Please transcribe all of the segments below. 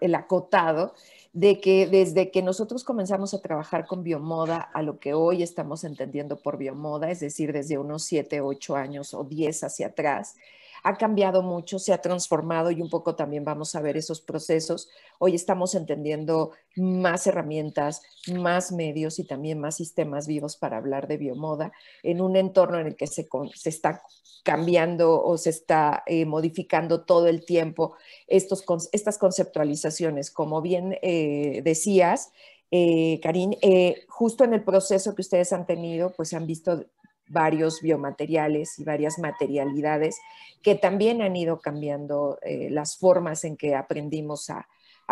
el acotado de que desde que nosotros comenzamos a trabajar con biomoda a lo que hoy estamos entendiendo por biomoda, es decir, desde unos 7, 8 años o 10 hacia atrás, ha cambiado mucho, se ha transformado y un poco también vamos a ver esos procesos. Hoy estamos entendiendo más herramientas, más medios y también más sistemas vivos para hablar de biomoda en un entorno en el que se, está cambiando o se está eh, modificando todo el tiempo estos, estas conceptualizaciones. Como bien eh, decías, eh, Karin, justo en el proceso que ustedes han tenido, pues han visto varios biomateriales y varias materialidades que también han ido cambiando eh, las formas en que aprendimos a,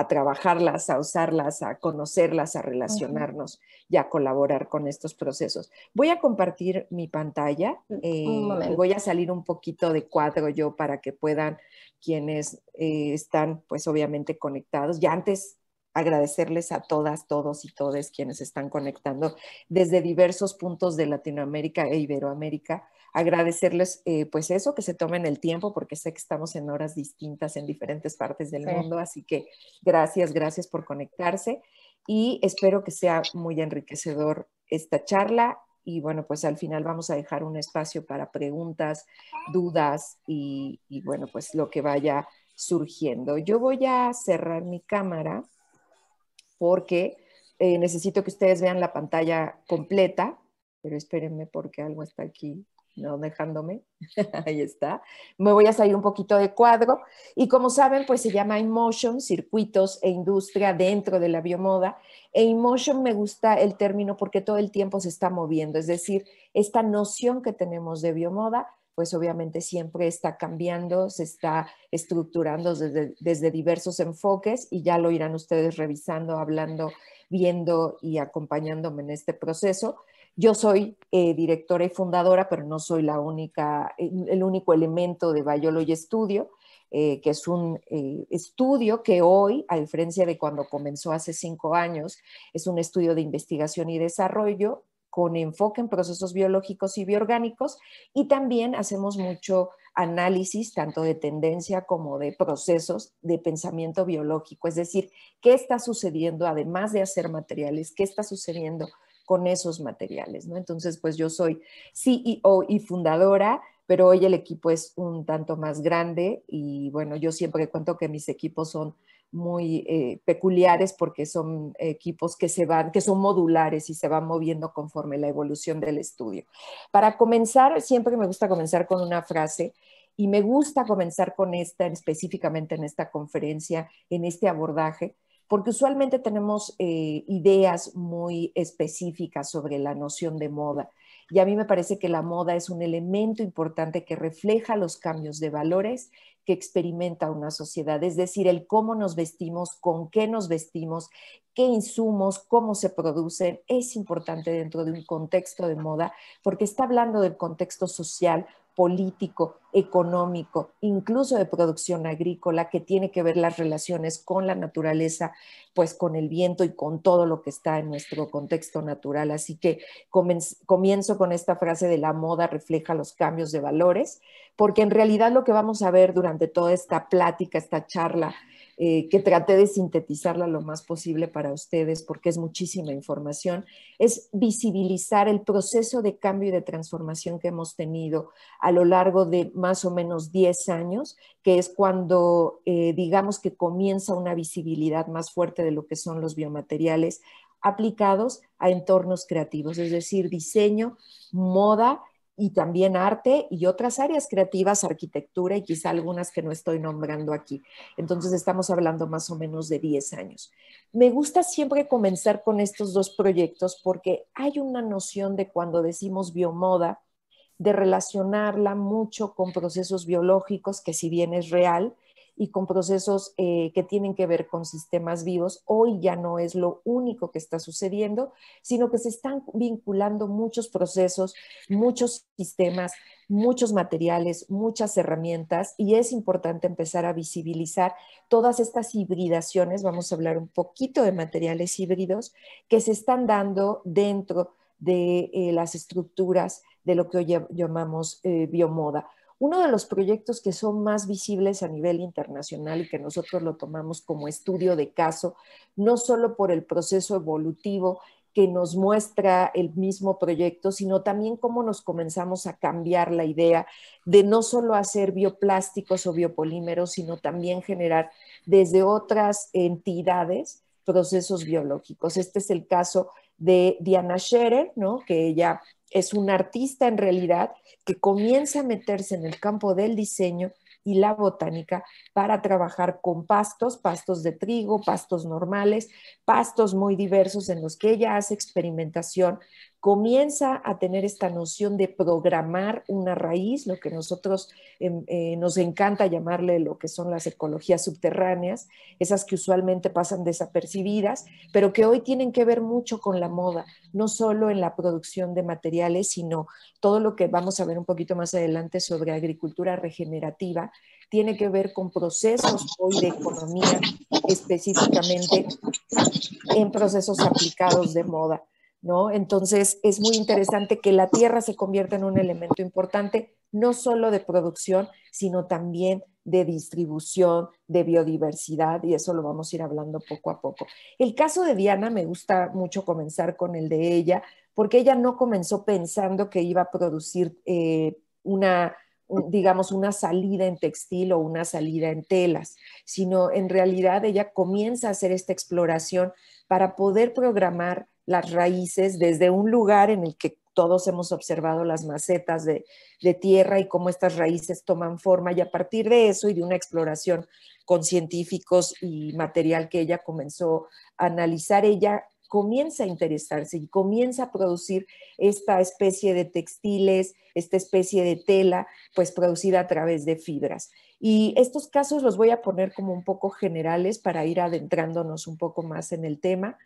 trabajarlas, a usarlas, a conocerlas, a relacionarnos y a colaborar con estos procesos. Voy a compartir mi pantalla, mm, eh, voy a salir un poquito de cuadro yo para que puedan quienes eh, están pues obviamente conectados. Ya antes agradecerles a todas, todos y todes quienes están conectando desde diversos puntos de Latinoamérica e Iberoamérica. Agradecerles, eh, pues eso, que se tomen el tiempo, porque sé que estamos en horas distintas en diferentes partes del mundo, así que gracias, gracias por conectarse y espero que sea muy enriquecedor esta charla y bueno, pues al final vamos a dejar un espacio para preguntas, dudas y, y bueno, pues lo que vaya surgiendo. Yo voy a cerrar mi cámara porque eh, necesito que ustedes vean la pantalla completa, pero espérenme porque algo está aquí no dejándome, ahí está. Me voy a salir un poquito de cuadro y como saben, pues se llama Emotion, circuitos e industria dentro de la biomoda. E Emotion me gusta el término porque todo el tiempo se está moviendo, es decir, esta noción que tenemos de biomoda pues obviamente siempre está cambiando, se está estructurando desde, diversos enfoques y ya lo irán ustedes revisando, hablando, viendo y acompañándome en este proceso. Yo soy eh, directora y fundadora, pero no soy la única, eh, el único elemento de Biology y Estudio, eh, que es un estudio que hoy, a diferencia de cuando comenzó hace cinco años, es un estudio de investigación y desarrollo con enfoque en procesos biológicos y bioorgánicos y también hacemos mucho análisis tanto de tendencia como de procesos de pensamiento biológico, es decir, qué está sucediendo además de hacer materiales, qué está sucediendo con esos materiales, ¿no? Entonces, pues yo soy CEO y fundadora, pero hoy el equipo es un tanto más grande y bueno, yo siempre cuento que mis equipos son muy eh, peculiares porque son equipos que se van, que son modulares y se van moviendo conforme la evolución del estudio. Para comenzar, siempre me gusta comenzar con una frase y me gusta comenzar con esta específicamente en esta conferencia, en este abordaje, porque usualmente tenemos eh, ideas muy específicas sobre la noción de moda. Y a mí me parece que la moda es un elemento importante que refleja los cambios de valores que experimenta una sociedad, es decir, el cómo nos vestimos, con qué nos vestimos, qué insumos, cómo se producen, es importante dentro de un contexto de moda porque está hablando del contexto social, político, económico, incluso de producción agrícola, que tiene que ver las relaciones con la naturaleza, pues con el viento y con todo lo que está en nuestro contexto natural. Así que comienzo con esta frase de la moda refleja los cambios de valores, porque en realidad lo que vamos a ver durante toda esta plática, esta charla, eh, que traté de sintetizarla lo más posible para ustedes porque es muchísima información, es visibilizar el proceso de cambio y de transformación que hemos tenido a lo largo de más o menos 10 años, que es cuando eh, digamos que comienza una visibilidad más fuerte de lo que son los biomateriales aplicados a entornos creativos, es decir, diseño, moda y también arte y otras áreas creativas, arquitectura y quizá algunas que no estoy nombrando aquí. Entonces estamos hablando más o menos de 10 años. Me gusta siempre comenzar con estos dos proyectos porque hay una noción de cuando decimos biomoda, de relacionarla mucho con procesos biológicos, que si bien es real, y con procesos eh, que tienen que ver con sistemas vivos, hoy ya no es lo único que está sucediendo, sino que se están vinculando muchos procesos, muchos sistemas, muchos materiales, muchas herramientas y es importante empezar a visibilizar todas estas hibridaciones, vamos a hablar un poquito de materiales híbridos que se están dando dentro de eh, las estructuras de lo que hoy llamamos eh, biomoda. Uno de los proyectos que son más visibles a nivel internacional y que nosotros lo tomamos como estudio de caso, no solo por el proceso evolutivo que nos muestra el mismo proyecto, sino también cómo nos comenzamos a cambiar la idea de no solo hacer bioplásticos o biopolímeros, sino también generar desde otras entidades procesos biológicos. Este es el caso de Diana Scherer, ¿no? que ella es un artista en realidad que comienza a meterse en el campo del diseño y la botánica para trabajar con pastos, pastos de trigo, pastos normales, pastos muy diversos en los que ella hace experimentación comienza a tener esta noción de programar una raíz, lo que nosotros em, eh, nos encanta llamarle lo que son las ecologías subterráneas, esas que usualmente pasan desapercibidas, pero que hoy tienen que ver mucho con la moda, no solo en la producción de materiales, sino todo lo que vamos a ver un poquito más adelante sobre agricultura regenerativa, tiene que ver con procesos hoy de economía, específicamente en procesos aplicados de moda. Entonces es muy interesante que la tierra se convierta en un elemento importante, no solo de producción, sino también de distribución, de biodiversidad, y eso lo vamos a ir hablando poco a poco. El caso de Diana me gusta mucho comenzar con el de ella, porque ella no comenzó pensando que iba a producir eh, una digamos, una salida en textil o una salida en telas, sino en realidad ella comienza a hacer esta exploración para poder programar las raíces desde un lugar en el que todos hemos observado las macetas de, de, tierra y cómo estas raíces toman forma y a partir de eso y de una exploración con científicos y material que ella comenzó a analizar, ella comienza a interesarse y comienza a producir esta especie de textiles, esta especie de tela, pues producida a través de fibras. Y estos casos los voy a poner como un poco generales para ir adentrándonos un poco más en el tema.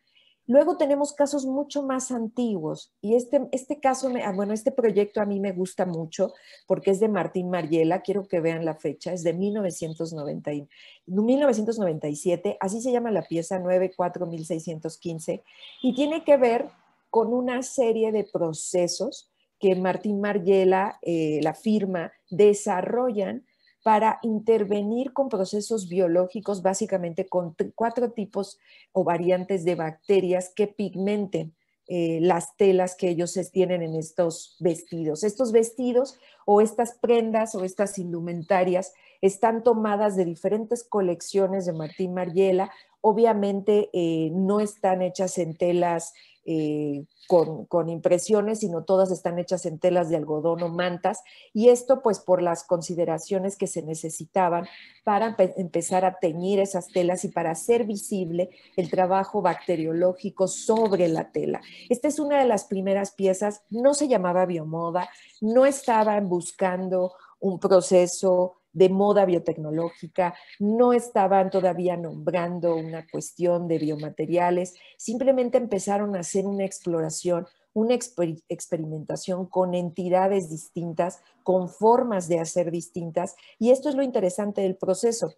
Luego tenemos casos mucho más antiguos y este, este caso, ah, bueno, este proyecto a mí me gusta mucho porque es de Martín Mariela, quiero que vean la fecha, es de 1997, así se llama la pieza 94615 y tiene que ver con una serie de procesos que Martín Mariela, eh, la firma, desarrollan para intervenir con procesos biológicos, básicamente con cuatro tipos o variantes de bacterias que pigmenten eh, las telas que ellos tienen en estos vestidos. Estos vestidos o estas prendas o estas indumentarias están tomadas de diferentes colecciones de Martín Mariela. Obviamente eh, no están hechas en telas eh, con, con, impresiones, sino todas están hechas en telas de algodón o mantas, y esto pues por las consideraciones que se necesitaban para empezar a teñir esas telas y para hacer visible el trabajo bacteriológico sobre la tela. Esta es una de las primeras piezas, no se llamaba biomoda, no estaban buscando un proceso de moda biotecnológica, no estaban todavía nombrando una cuestión de biomateriales, simplemente empezaron a hacer una exploración, una experimentación con entidades distintas, con formas de hacer distintas, y esto es lo interesante del proceso.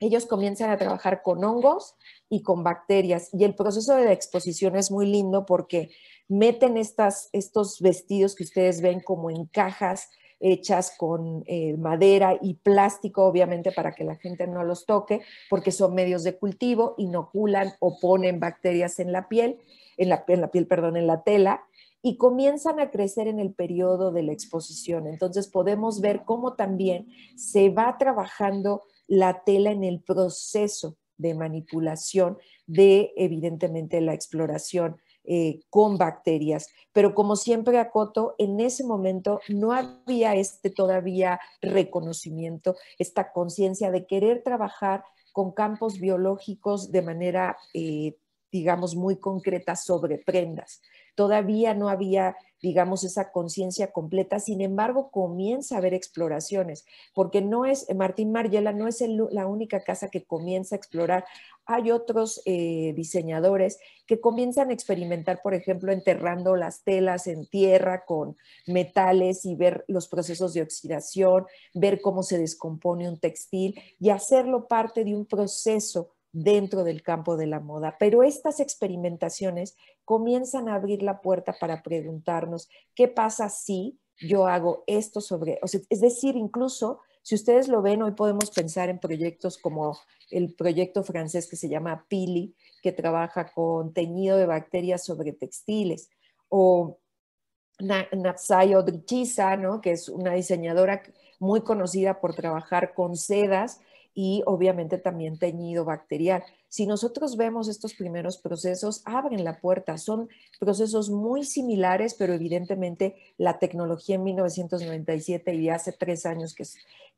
Ellos comienzan a trabajar con hongos y con bacterias, y el proceso de la exposición es muy lindo porque meten estos vestidos que ustedes ven como en cajas hechas con eh, madera y plástico, obviamente para que la gente no los toque, porque son medios de cultivo, inoculan o ponen bacterias en la piel, en la piel, perdón, en la tela, y comienzan a crecer en el periodo de la exposición. Entonces podemos ver cómo también se va trabajando la tela en el proceso de manipulación de, evidentemente, la exploración eh, con bacterias. Pero como siempre Coto, en ese momento no había este todavía reconocimiento, esta conciencia de querer trabajar con campos biológicos de manera eh, digamos, muy concretas sobre prendas. Todavía no había, digamos, esa conciencia completa, sin embargo, comienza a haber exploraciones, porque no es, Martín Margiela no es la única casa que comienza a explorar. Hay otros eh, diseñadores que comienzan a experimentar, por ejemplo, enterrando las telas en tierra con metales y ver los procesos de oxidación, ver cómo se descompone un textil y hacerlo parte de un proceso dentro del campo de la moda. Pero estas experimentaciones comienzan a abrir la puerta para preguntarnos qué pasa si yo hago esto sobre, es decir, incluso si ustedes lo ven, hoy podemos pensar en proyectos como el proyecto francés que se llama Pili, que trabaja con teñido de bacterias sobre textiles, o Natsai Odrichisa, que es una diseñadora muy conocida por trabajar con sedas y obviamente también teñido bacterial. Si nosotros vemos estos primeros procesos, abren la puerta. Son procesos muy similares, pero evidentemente la tecnología en 1997 y hace tres años que,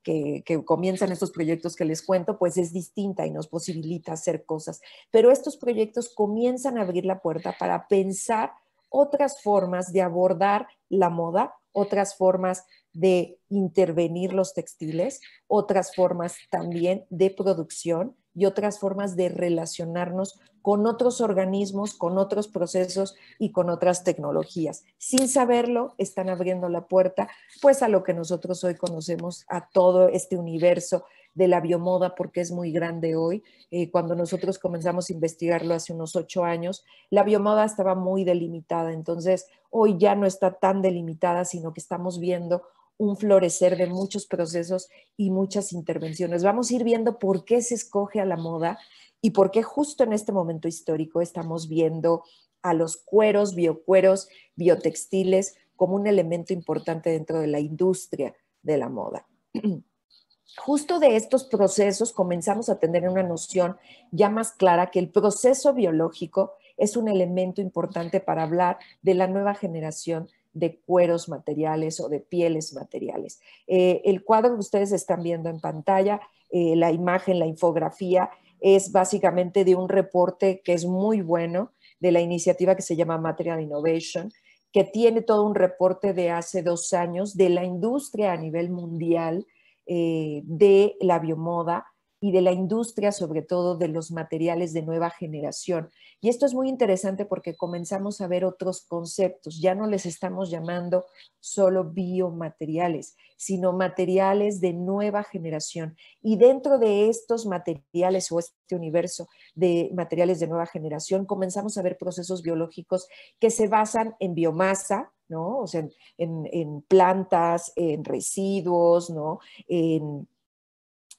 que, que comienzan estos proyectos que les cuento, pues es distinta y nos posibilita hacer cosas. Pero estos proyectos comienzan a abrir la puerta para pensar otras formas de abordar la moda otras formas de intervenir los textiles, otras formas también de producción y otras formas de relacionarnos con otros organismos, con otros procesos y con otras tecnologías. Sin saberlo, están abriendo la puerta pues a lo que nosotros hoy conocemos, a todo este universo de la biomoda, porque es muy grande hoy. Eh, cuando nosotros comenzamos a investigarlo hace unos ocho años, la biomoda estaba muy delimitada, entonces hoy ya no está tan delimitada, sino que estamos viendo un florecer de muchos procesos y muchas intervenciones. Vamos a ir viendo por qué se escoge a la moda y por qué justo en este momento histórico estamos viendo a los cueros, biocueros, biotextiles como un elemento importante dentro de la industria de la moda. Justo de estos procesos comenzamos a tener una noción ya más clara que el proceso biológico es un elemento importante para hablar de la nueva generación de cueros materiales o de pieles materiales. Eh, el cuadro que ustedes están viendo en pantalla, eh, la imagen, la infografía, es básicamente de un reporte que es muy bueno de la iniciativa que se llama Material Innovation, que tiene todo un reporte de hace dos años de la industria a nivel mundial eh, de la biomoda y de la industria, sobre todo de los materiales de nueva generación. Y esto es muy interesante porque comenzamos a ver otros conceptos. Ya no les estamos llamando solo biomateriales, sino materiales de nueva generación. Y dentro de estos materiales o este universo de materiales de nueva generación, comenzamos a ver procesos biológicos que se basan en biomasa, ¿no? O sea, en, plantas, en residuos, ¿no? En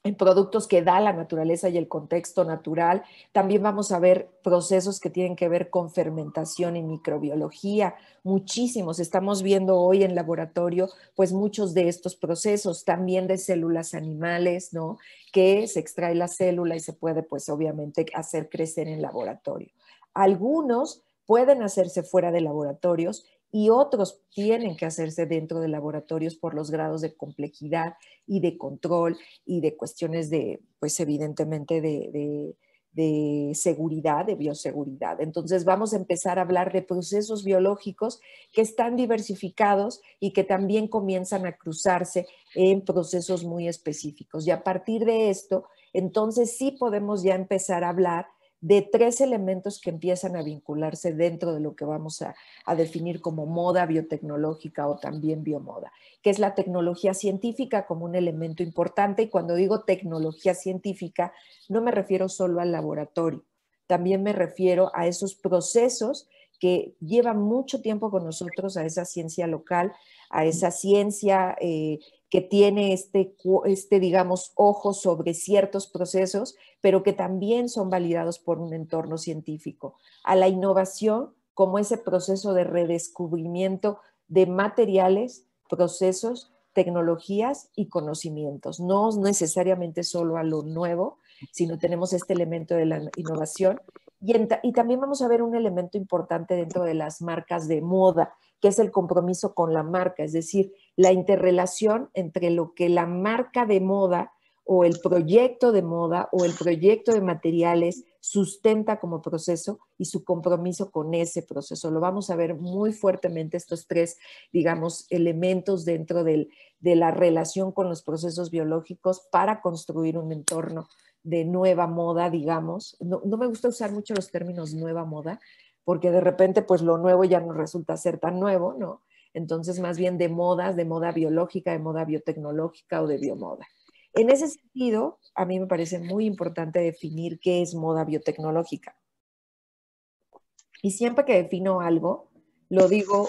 en productos que da la naturaleza y el contexto natural. También vamos a ver procesos que tienen que ver con fermentación y microbiología, muchísimos. Estamos viendo hoy en laboratorio pues muchos de estos procesos, también de células animales, ¿no? Que se extrae la célula y se puede pues obviamente hacer crecer en laboratorio. Algunos pueden hacerse fuera de laboratorios y otros tienen que hacerse dentro de laboratorios por los grados de complejidad y de control y de cuestiones de, pues evidentemente, de, de seguridad, de bioseguridad. Entonces vamos a empezar a hablar de procesos biológicos que están diversificados y que también comienzan a cruzarse en procesos muy específicos. Y a partir de esto, entonces sí podemos ya empezar a hablar de tres elementos que empiezan a vincularse dentro de lo que vamos a, definir como moda biotecnológica o también biomoda, que es la tecnología científica como un elemento importante. Y cuando digo tecnología científica, no me refiero solo al laboratorio, también me refiero a esos procesos que lleva mucho tiempo con nosotros a esa ciencia local, a esa ciencia eh, que tiene este, este, digamos, ojo sobre ciertos procesos, pero que también son validados por un entorno científico, a la innovación como ese proceso de redescubrimiento de materiales, procesos, tecnologías y conocimientos, no necesariamente solo a lo nuevo, sino tenemos este elemento de la innovación y, también vamos a ver un elemento importante dentro de las marcas de moda, que es el compromiso con la marca, es decir, la interrelación entre lo que la marca de moda o el proyecto de moda o el proyecto de materiales sustenta como proceso y su compromiso con ese proceso. Lo vamos a ver muy fuertemente estos tres, digamos, elementos dentro de la relación con los procesos biológicos para construir un entorno de nueva moda, digamos. No, no me gusta usar mucho los términos nueva moda, porque de repente pues lo nuevo ya no resulta ser tan nuevo, ¿no? Entonces, más bien de modas, de moda biológica, de moda biotecnológica o de biomoda. En ese sentido, a mí me parece muy importante definir qué es moda biotecnológica. Y siempre que defino algo, lo digo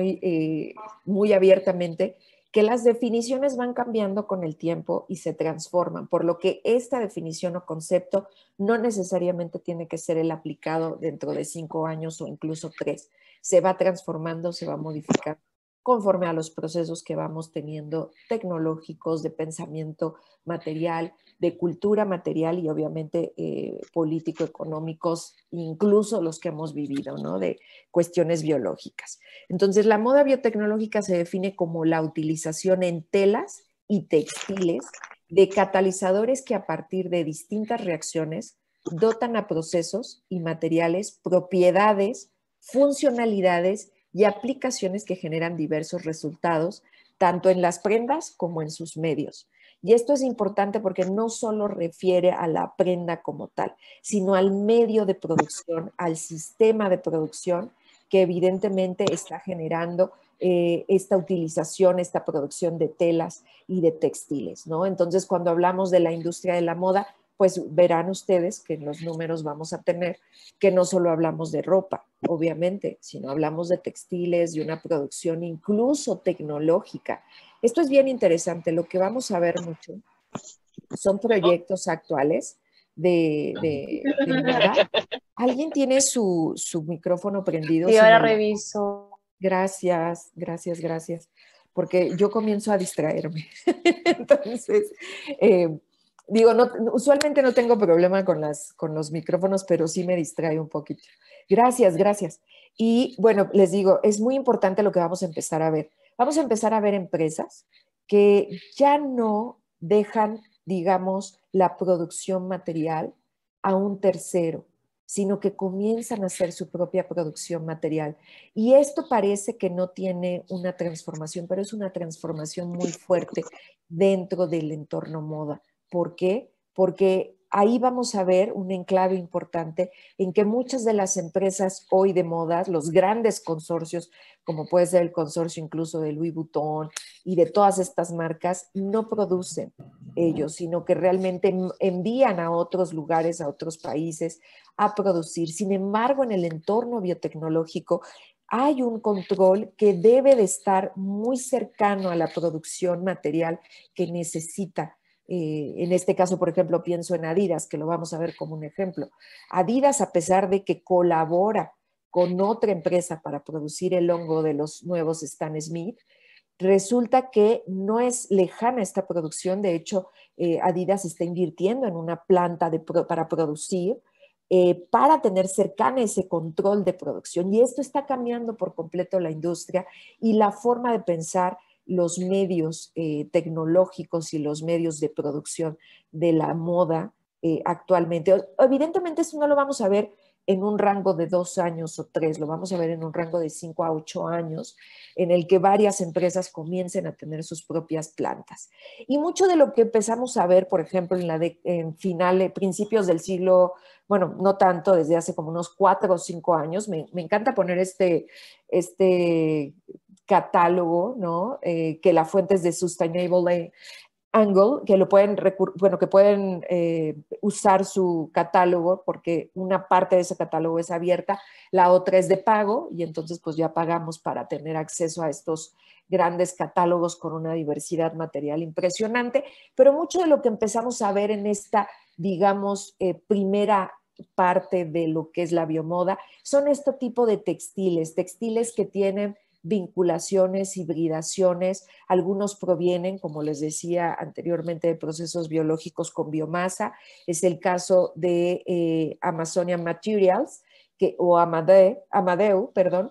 eh, muy, abiertamente, que las definiciones van cambiando con el tiempo y se transforman, por lo que esta definición o concepto no necesariamente tiene que ser el aplicado dentro de cinco años o incluso tres. Se va transformando, se va modificando conforme a los procesos que vamos teniendo tecnológicos, de pensamiento material, de cultura material y obviamente eh, político-económicos, incluso los que hemos vivido, ¿no? De cuestiones biológicas. Entonces, la moda biotecnológica se define como la utilización en telas y textiles de catalizadores que a partir de distintas reacciones dotan a procesos y materiales propiedades, funcionalidades y aplicaciones que generan diversos resultados, tanto en las prendas como en sus medios. Y esto es importante porque no solo refiere a la prenda como tal, sino al medio de producción, al sistema de producción que evidentemente está generando eh, esta utilización, esta producción de telas y de textiles, ¿no? Entonces, cuando hablamos de la industria de la moda, pues verán ustedes que en los números vamos a tener que no solo hablamos de ropa, obviamente, sino hablamos de textiles, y una producción incluso tecnológica. Esto es bien interesante, lo que vamos a ver mucho son proyectos actuales de, ¿Alguien tiene su, micrófono prendido? y ahora reviso. Gracias, gracias, gracias. Porque yo comienzo a distraerme. Entonces, eh, digo, no, usualmente no tengo problema con, con los micrófonos, pero sí me distrae un poquito. Gracias, gracias. Y bueno, les digo, es muy importante lo que vamos a empezar a ver. Vamos a empezar a ver empresas que ya no dejan, digamos, la producción material a un tercero, sino que comienzan a hacer su propia producción material. Y esto parece que no tiene una transformación, pero es una transformación muy fuerte dentro del entorno moda ¿Por qué? Porque ahí vamos a ver un enclave importante en que muchas de las empresas hoy de modas, los grandes consorcios, como puede ser el consorcio incluso de Louis Vuitton y de todas estas marcas, no producen ellos, sino que realmente envían a otros lugares, a otros países a producir. Sin embargo, en el entorno biotecnológico hay un control que debe de estar muy cercano a la producción material que necesita eh, en este caso, por ejemplo, pienso en Adidas, que lo vamos a ver como un ejemplo. Adidas, a pesar de que colabora con otra empresa para producir el hongo de los nuevos Stan Smith, resulta que no es lejana esta producción. De hecho, eh, Adidas está invirtiendo en una planta para producir, eh, para tener cercana ese control de producción. Y esto está cambiando por completo la industria y la forma de pensar los medios eh, tecnológicos y los medios de producción de la moda eh, actualmente. Evidentemente eso no lo vamos a ver en un rango de dos años o tres, lo vamos a ver en un rango de cinco a ocho años, en el que varias empresas comiencen a tener sus propias plantas. Y mucho de lo que empezamos a ver, por ejemplo, en, la de, finales, principios del siglo, bueno, no tanto, desde hace como unos cuatro o cinco años, me, encanta poner este, este catálogo, ¿no? Eh, que la fuente es de Sustainable Angle, que lo pueden, bueno, que pueden eh, usar su catálogo porque una parte de ese catálogo es abierta, la otra es de pago y entonces pues ya pagamos para tener acceso a estos grandes catálogos con una diversidad material impresionante, pero mucho de lo que empezamos a ver en esta, digamos, eh, primera parte de lo que es la biomoda son este tipo de textiles, textiles que tienen vinculaciones, hibridaciones. Algunos provienen, como les decía anteriormente, de procesos biológicos con biomasa. Es el caso de eh, Amazonian Materials que, o Amadeu, perdón,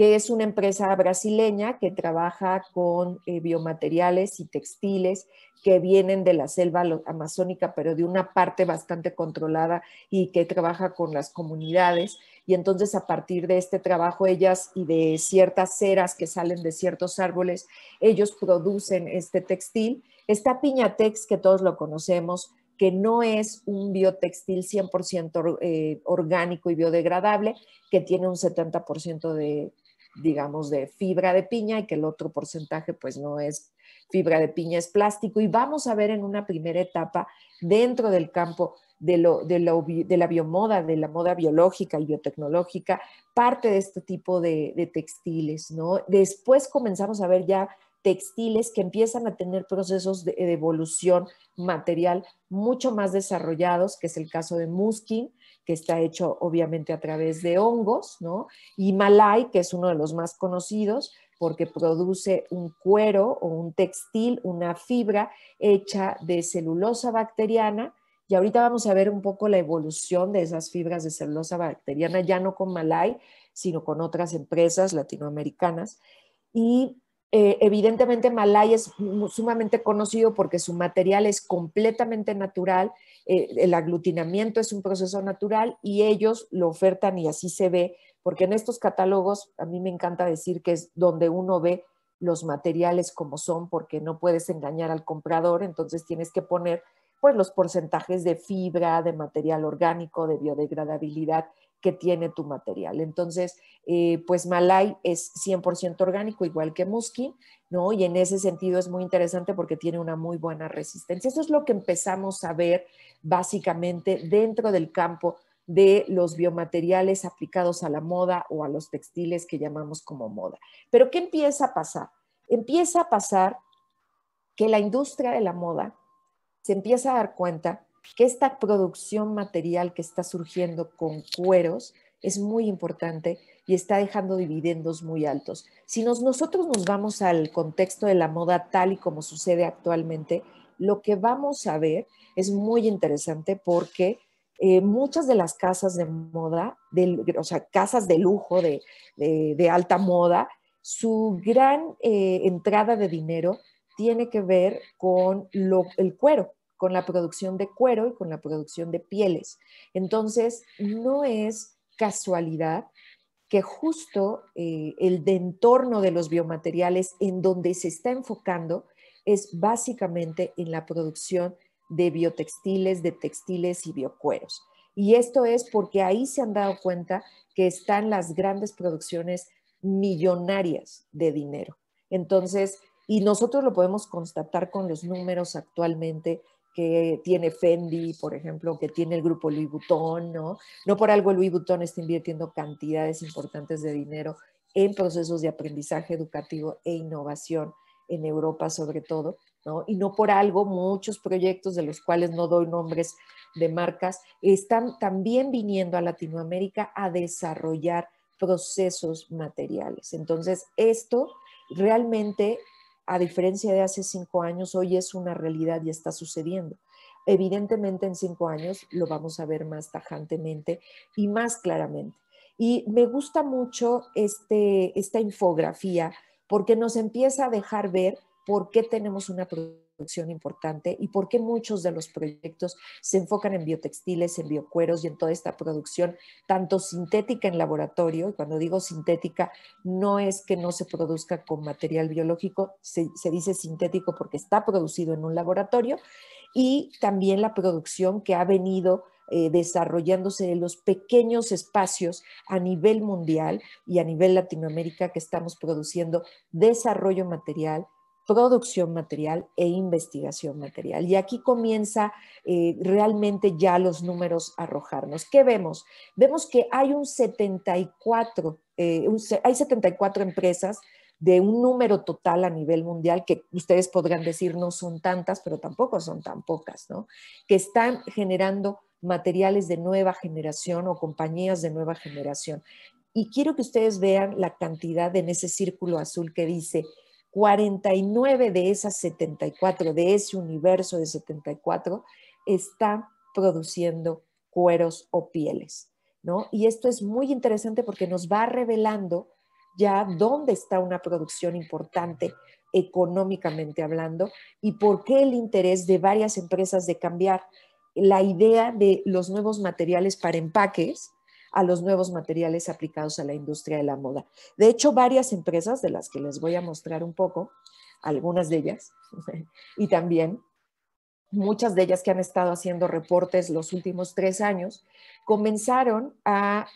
que es una empresa brasileña que trabaja con eh, biomateriales y textiles que vienen de la selva amazónica, pero de una parte bastante controlada y que trabaja con las comunidades. Y entonces a partir de este trabajo ellas y de ciertas ceras que salen de ciertos árboles, ellos producen este textil. Esta Piñatex, que todos lo conocemos, que no es un biotextil 100% eh, orgánico y biodegradable, que tiene un 70% de digamos, de fibra de piña y que el otro porcentaje pues no es fibra de piña, es plástico. Y vamos a ver en una primera etapa dentro del campo de, la biomoda, de la moda biológica y biotecnológica, parte de este tipo de, textiles, ¿no? Después comenzamos a ver ya textiles que empiezan a tener procesos de, de evolución material mucho más desarrollados, que es el caso de Muskin, que está hecho obviamente a través de hongos, ¿no? Y Malay, que es uno de los más conocidos, porque produce un cuero o un textil, una fibra hecha de celulosa bacteriana. Y ahorita vamos a ver un poco la evolución de esas fibras de celulosa bacteriana, ya no con Malay, sino con otras empresas latinoamericanas. Y eh, evidentemente Malay es sumamente conocido porque su material es completamente natural eh, el aglutinamiento es un proceso natural y ellos lo ofertan y así se ve, porque en estos catálogos a mí me encanta decir que es donde uno ve los materiales como son, porque no puedes engañar al comprador, entonces tienes que poner pues, los porcentajes de fibra, de material orgánico, de biodegradabilidad que tiene tu material. Entonces, eh, pues Malay es 100% orgánico, igual que Muskin, ¿no? Y en ese sentido es muy interesante porque tiene una muy buena resistencia. Eso es lo que empezamos a ver básicamente dentro del campo de los biomateriales aplicados a la moda o a los textiles que llamamos como moda. Pero ¿qué empieza a pasar? Empieza a pasar que la industria de la moda se empieza a dar cuenta que esta producción material que está surgiendo con cueros es muy importante y está dejando dividendos muy altos. Si nos, nosotros nos vamos al contexto de la moda tal y como sucede actualmente, lo que vamos a ver es muy interesante porque eh, muchas de las casas de moda, de, o sea, casas de lujo, de, alta moda, su gran eh, entrada de dinero tiene que ver con el cuero con la producción de cuero y con la producción de pieles. Entonces, no es casualidad que justo eh, el de entorno de los biomateriales en donde se está enfocando es básicamente en la producción de biotextiles, de textiles y biocueros. Y esto es porque ahí se han dado cuenta que están las grandes producciones millonarias de dinero. Entonces, y nosotros lo podemos constatar con los números actualmente que tiene Fendi, por ejemplo, que tiene el grupo Louis Vuitton, ¿no? No por algo Louis Vuitton está invirtiendo cantidades importantes de dinero en procesos de aprendizaje educativo e innovación en Europa sobre todo, ¿no? Y no por algo muchos proyectos de los cuales no doy nombres de marcas están también viniendo a Latinoamérica a desarrollar procesos materiales. Entonces, esto realmente a diferencia de hace cinco años, hoy es una realidad y está sucediendo. Evidentemente en cinco años lo vamos a ver más tajantemente y más claramente. Y me gusta mucho este, esta infografía porque nos empieza a dejar ver por qué tenemos una importante y por qué muchos de los proyectos se enfocan en biotextiles, en biocueros y en toda esta producción, tanto sintética en laboratorio, y cuando digo sintética, no es que no se produzca con material biológico, se, dice sintético porque está producido en un laboratorio, y también la producción que ha venido eh, desarrollándose en los pequeños espacios a nivel mundial y a nivel Latinoamérica que estamos produciendo desarrollo material, producción material e investigación material. Y aquí comienza eh, realmente ya los números a arrojarnos. ¿Qué vemos? Vemos que hay un 74, eh, hay 74 empresas de un número total a nivel mundial, que ustedes podrán decir no son tantas, pero tampoco son tan pocas, ¿no? Que están generando materiales de nueva generación o compañías de nueva generación. Y quiero que ustedes vean la cantidad en ese círculo azul que dice 49 de esas 74, de ese universo de 74, está produciendo cueros o pieles, ¿no? Y esto es muy interesante porque nos va revelando ya dónde está una producción importante económicamente hablando y por qué el interés de varias empresas de cambiar la idea de los nuevos materiales para empaques, a los nuevos materiales aplicados a la industria de la moda. De hecho, varias empresas, de las que les voy a mostrar un poco, algunas de ellas, y también muchas de ellas que han estado haciendo reportes los últimos tres años, comenzaron a,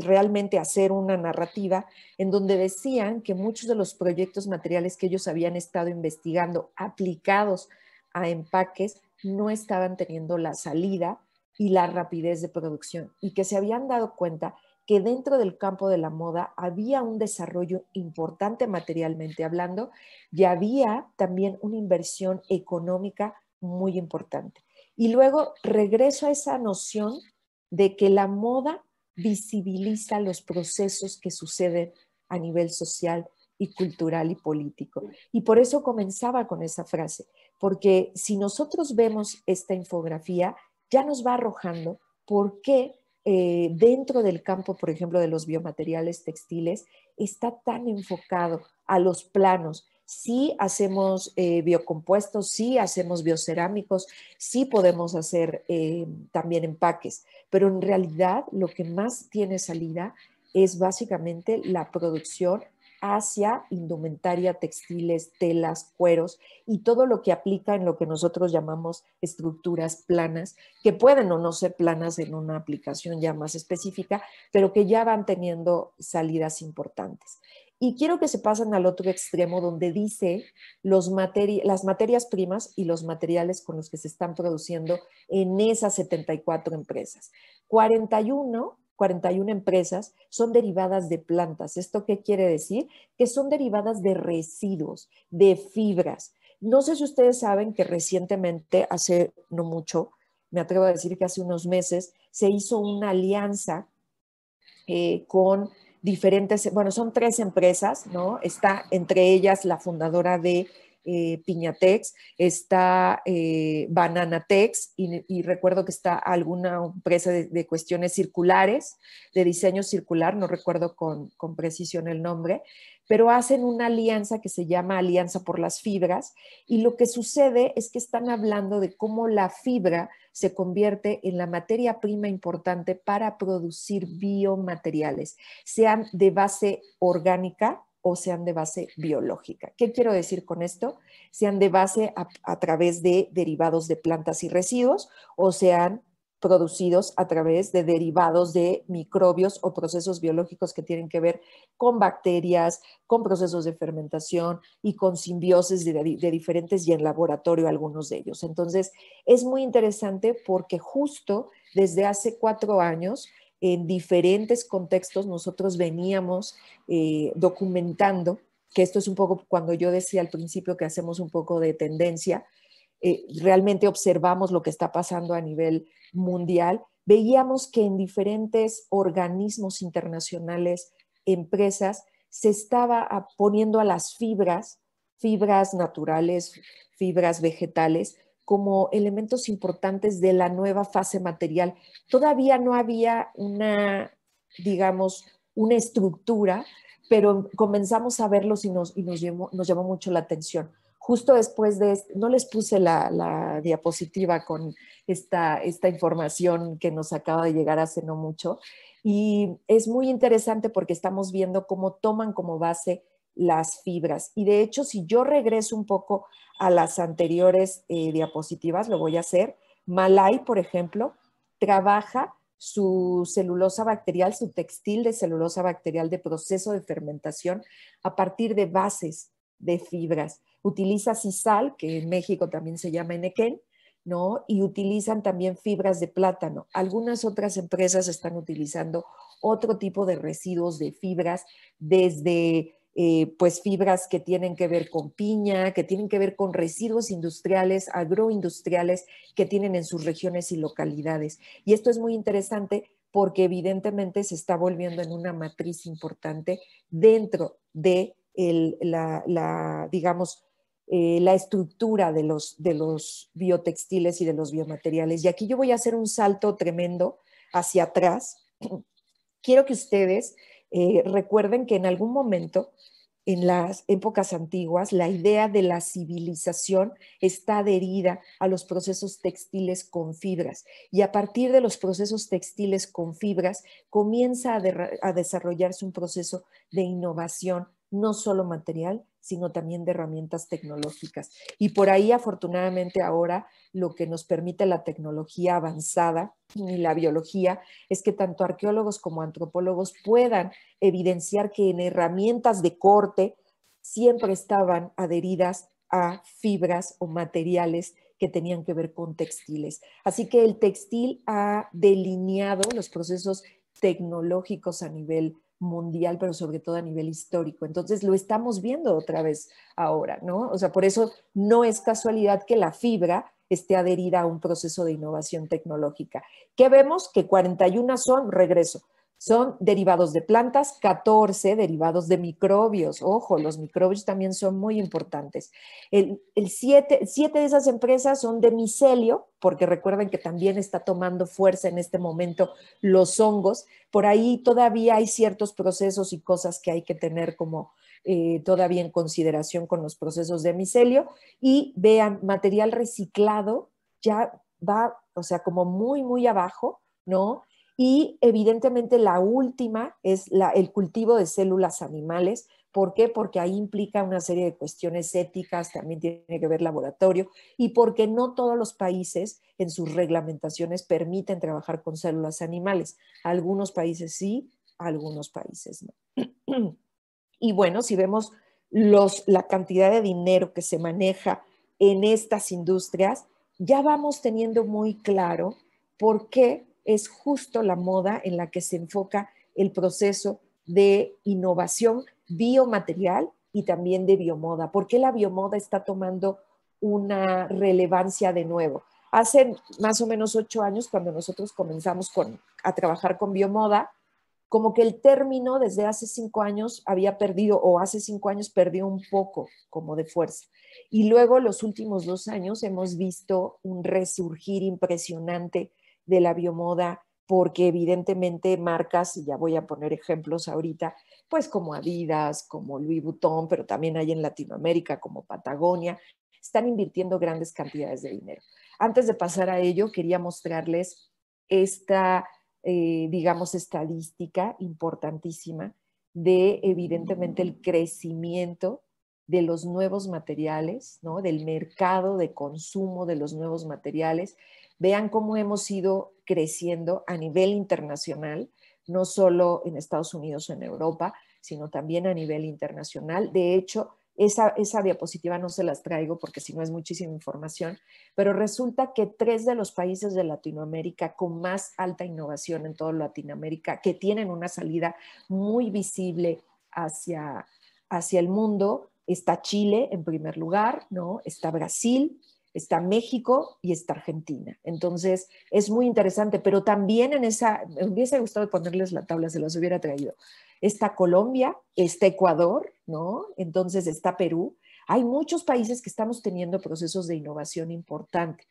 realmente hacer una narrativa en donde decían que muchos de los proyectos materiales que ellos habían estado investigando aplicados a empaques no estaban teniendo la salida y la rapidez de producción y que se habían dado cuenta que dentro del campo de la moda había un desarrollo importante materialmente hablando y había también una inversión económica muy importante. Y luego regreso a esa noción de que la moda visibiliza los procesos que suceden a nivel social y cultural y político. Y por eso comenzaba con esa frase, porque si nosotros vemos esta infografía, ya nos va arrojando por qué eh, dentro del campo, por ejemplo, de los biomateriales textiles, está tan enfocado a los planos. Sí hacemos eh, biocompuestos, sí hacemos biocerámicos, sí podemos hacer eh, también empaques, pero en realidad lo que más tiene salida es básicamente la producción hacia indumentaria, textiles, telas, cueros y todo lo que aplica en lo que nosotros llamamos estructuras planas, que pueden o no ser planas en una aplicación ya más específica, pero que ya van teniendo salidas importantes. Y quiero que se pasen al otro extremo donde dice las materias primas y los materiales con los que se están produciendo en esas 74 empresas. 41 41 empresas son derivadas de plantas. ¿Esto qué quiere decir? Que son derivadas de residuos, de fibras. No sé si ustedes saben que recientemente, hace no mucho, me atrevo a decir que hace unos meses, se hizo una alianza eh, con diferentes, bueno, son tres empresas, ¿no? Está entre ellas la fundadora de eh, Piñatex, está eh, Bananatex y, recuerdo que está alguna empresa de, cuestiones circulares, de diseño circular, no recuerdo con precisión el nombre, pero hacen una alianza que se llama Alianza por las Fibras y lo que sucede es que están hablando de cómo la fibra se convierte en la materia prima importante para producir biomateriales, sean de base orgánica o sean de base biológica. ¿Qué quiero decir con esto? Sean de base a, través de derivados de plantas y residuos o sean producidos a través de derivados de microbios o procesos biológicos que tienen que ver con bacterias, con procesos de fermentación y con simbiosis de, diferentes y en laboratorio algunos de ellos. Entonces, es muy interesante porque justo desde hace cuatro años en diferentes contextos nosotros veníamos eh, documentando, que esto es un poco cuando yo decía al principio que hacemos un poco de tendencia, eh, realmente observamos lo que está pasando a nivel mundial, veíamos que en diferentes organismos internacionales, empresas, se estaba poniendo a las fibras, fibras naturales, fibras vegetales, como elementos importantes de la nueva fase material. Todavía no había una, digamos, una estructura, pero comenzamos a verlos y nos, nos, llamó, mucho la atención. Justo después de, no les puse la, diapositiva con esta, esta información que nos acaba de llegar hace no mucho, y es muy interesante porque estamos viendo cómo toman como base las fibras. Y de hecho, si yo regreso un poco a las anteriores eh, diapositivas, lo voy a hacer, Malay, por ejemplo, trabaja su celulosa bacterial, su textil de celulosa bacterial de proceso de fermentación a partir de bases de fibras. Utiliza sisal, que en México también se llama enequén, e ¿no? Y utilizan también fibras de plátano. Algunas otras empresas están utilizando otro tipo de residuos de fibras, desde eh, pues fibras que tienen que ver con piña, que tienen que ver con residuos industriales, agroindustriales que tienen en sus regiones y localidades. Y esto es muy interesante porque evidentemente se está volviendo en una matriz importante dentro de la, digamos, eh, la estructura de los, de los biotextiles y de los biomateriales. Y aquí yo voy a hacer un salto tremendo hacia atrás. Quiero que ustedes eh, recuerden que en algún momento, en las épocas antiguas, la idea de la civilización está adherida a los procesos textiles con fibras y a partir de los procesos textiles con fibras comienza a desarrollarse un proceso de innovación, no solo material, sino también de herramientas tecnológicas. Y por ahí, afortunadamente, ahora lo que nos permite la tecnología avanzada y la biología es que tanto arqueólogos como antropólogos puedan evidenciar que en herramientas de corte siempre estaban adheridas a fibras o materiales que tenían que ver con textiles. Así que el textil ha delineado los procesos tecnológicos a nivel mundial, pero sobre todo a nivel histórico. Entonces lo estamos viendo otra vez ahora, ¿no? O sea, por eso no es casualidad que la fibra esté adherida a un proceso de innovación tecnológica. ¿Qué vemos? Que 41 son, regreso, son derivados de plantas, 14 derivados de microbios. Ojo, los microbios también son muy importantes. El, siete, de esas empresas son de micelio, porque recuerden que también está tomando fuerza en este momento los hongos. Por ahí todavía hay ciertos procesos y cosas que hay que tener como eh, todavía en consideración con los procesos de micelio. Y vean, material reciclado ya va, o sea, como muy, muy abajo, ¿no? Y evidentemente la última es el cultivo de células animales. ¿Por qué? Porque ahí implica una serie de cuestiones éticas, también tiene que ver laboratorio, y porque no todos los países en sus reglamentaciones permiten trabajar con células animales. Algunos países sí, algunos países no. Y bueno, si vemos los, la cantidad de dinero que se maneja en estas industrias, ya vamos teniendo muy claro por qué es justo la moda en la que se enfoca el proceso de innovación biomaterial y también de biomoda. ¿Por qué la biomoda está tomando una relevancia de nuevo? Hace más o menos ocho años, cuando nosotros comenzamos con, a trabajar con biomoda, como que el término desde hace cinco años había perdido, o hace cinco años perdió un poco como de fuerza. Y luego los últimos dos años hemos visto un resurgir impresionante de la biomoda, porque evidentemente marcas, y ya voy a poner ejemplos ahorita, pues como Adidas, como Louis Vuitton, pero también hay en Latinoamérica como Patagonia, están invirtiendo grandes cantidades de dinero. Antes de pasar a ello, quería mostrarles esta, eh, digamos, estadística importantísima de, evidentemente, el crecimiento de los nuevos materiales, ¿no? del mercado de consumo de los nuevos materiales Vean cómo hemos ido creciendo a nivel internacional, no solo en Estados Unidos o en Europa, sino también a nivel internacional. De hecho, esa, esa, diapositiva no se las traigo porque si no es muchísima información, pero resulta que tres de los países de Latinoamérica con más alta innovación en toda Latinoamérica, que tienen una salida muy visible hacia, hacia el mundo, está Chile en primer lugar, ¿no? está Brasil está México y está Argentina. Entonces, es muy interesante, pero también en esa, me hubiese gustado ponerles la tabla, se las hubiera traído. Está Colombia, está Ecuador, ¿no? Entonces está Perú. Hay muchos países que estamos teniendo procesos de innovación importante.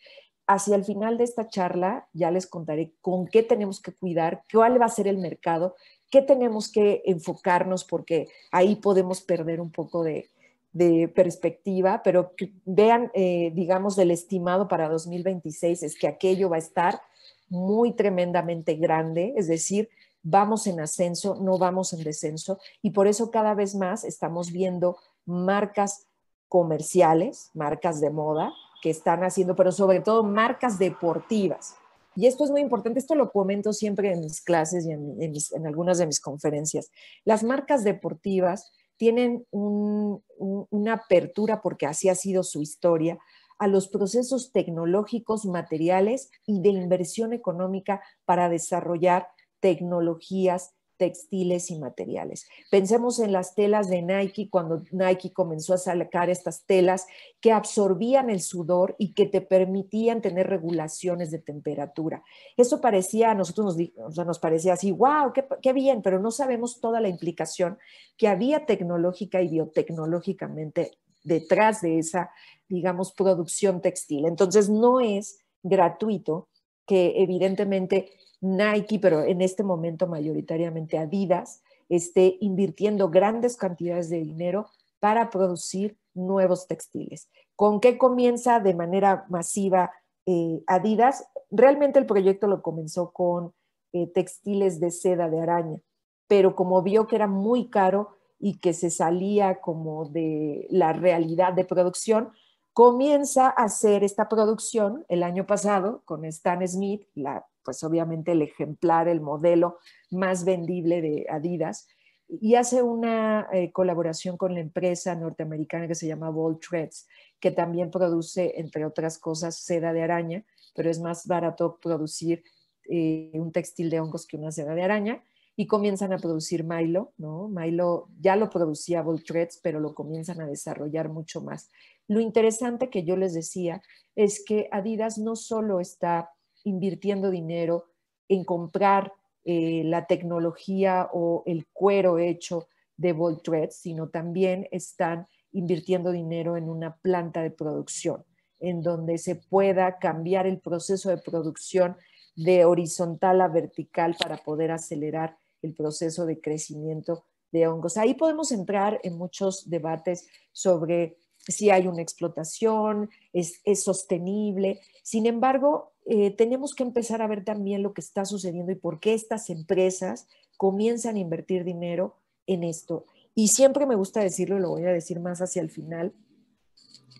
Hacia el final de esta charla ya les contaré con qué tenemos que cuidar, cuál va a ser el mercado, qué tenemos que enfocarnos, porque ahí podemos perder un poco de, de perspectiva, pero vean, eh, digamos, del estimado para 2026 es que aquello va a estar muy tremendamente grande, es decir, vamos en ascenso, no vamos en descenso, y por eso cada vez más estamos viendo marcas comerciales, marcas de moda que están haciendo, pero sobre todo marcas deportivas. Y esto es muy importante, esto lo comento siempre en mis clases y en, en algunas de mis conferencias. Las marcas deportivas tienen una apertura, porque así ha sido su historia, a los procesos tecnológicos, materiales y de inversión económica para desarrollar tecnologías textiles y materiales. Pensemos en las telas de Nike cuando Nike comenzó a sacar estas telas que absorbían el sudor y que te permitían tener regulaciones de temperatura. Eso parecía, a nosotros nos, nos parecía así, wow, qué bien, pero no sabemos toda la implicación que había tecnológica y biotecnológicamente detrás de esa, digamos, producción textil. Entonces, no es gratuito que evidentemente Nike, pero en este momento mayoritariamente Adidas, esté invirtiendo grandes cantidades de dinero para producir nuevos textiles. ¿Con qué comienza de manera masiva eh, Adidas? Realmente el proyecto lo comenzó con eh, textiles de seda de araña, pero como vio que era muy caro y que se salía como de la realidad de producción, comienza a hacer esta producción el año pasado con Stan Smith, la, pues obviamente el ejemplar, el modelo más vendible de Adidas, y hace una eh, colaboración con la empresa norteamericana que se llama Bold Threads, que también produce, entre otras cosas, seda de araña, pero es más barato producir eh, un textil de hongos que una seda de araña y comienzan a producir Milo, ¿no? Milo ya lo producía Voltrex, pero lo comienzan a desarrollar mucho más. Lo interesante que yo les decía es que Adidas no solo está invirtiendo dinero en comprar eh, la tecnología o el cuero hecho de Voltrex, sino también están invirtiendo dinero en una planta de producción, en donde se pueda cambiar el proceso de producción de horizontal a vertical para poder acelerar el proceso de crecimiento de hongos. Ahí podemos entrar en muchos debates sobre si hay una explotación, es, sostenible. Sin embargo, eh, tenemos que empezar a ver también lo que está sucediendo y por qué estas empresas comienzan a invertir dinero en esto. Y siempre me gusta decirlo, lo voy a decir más hacia el final,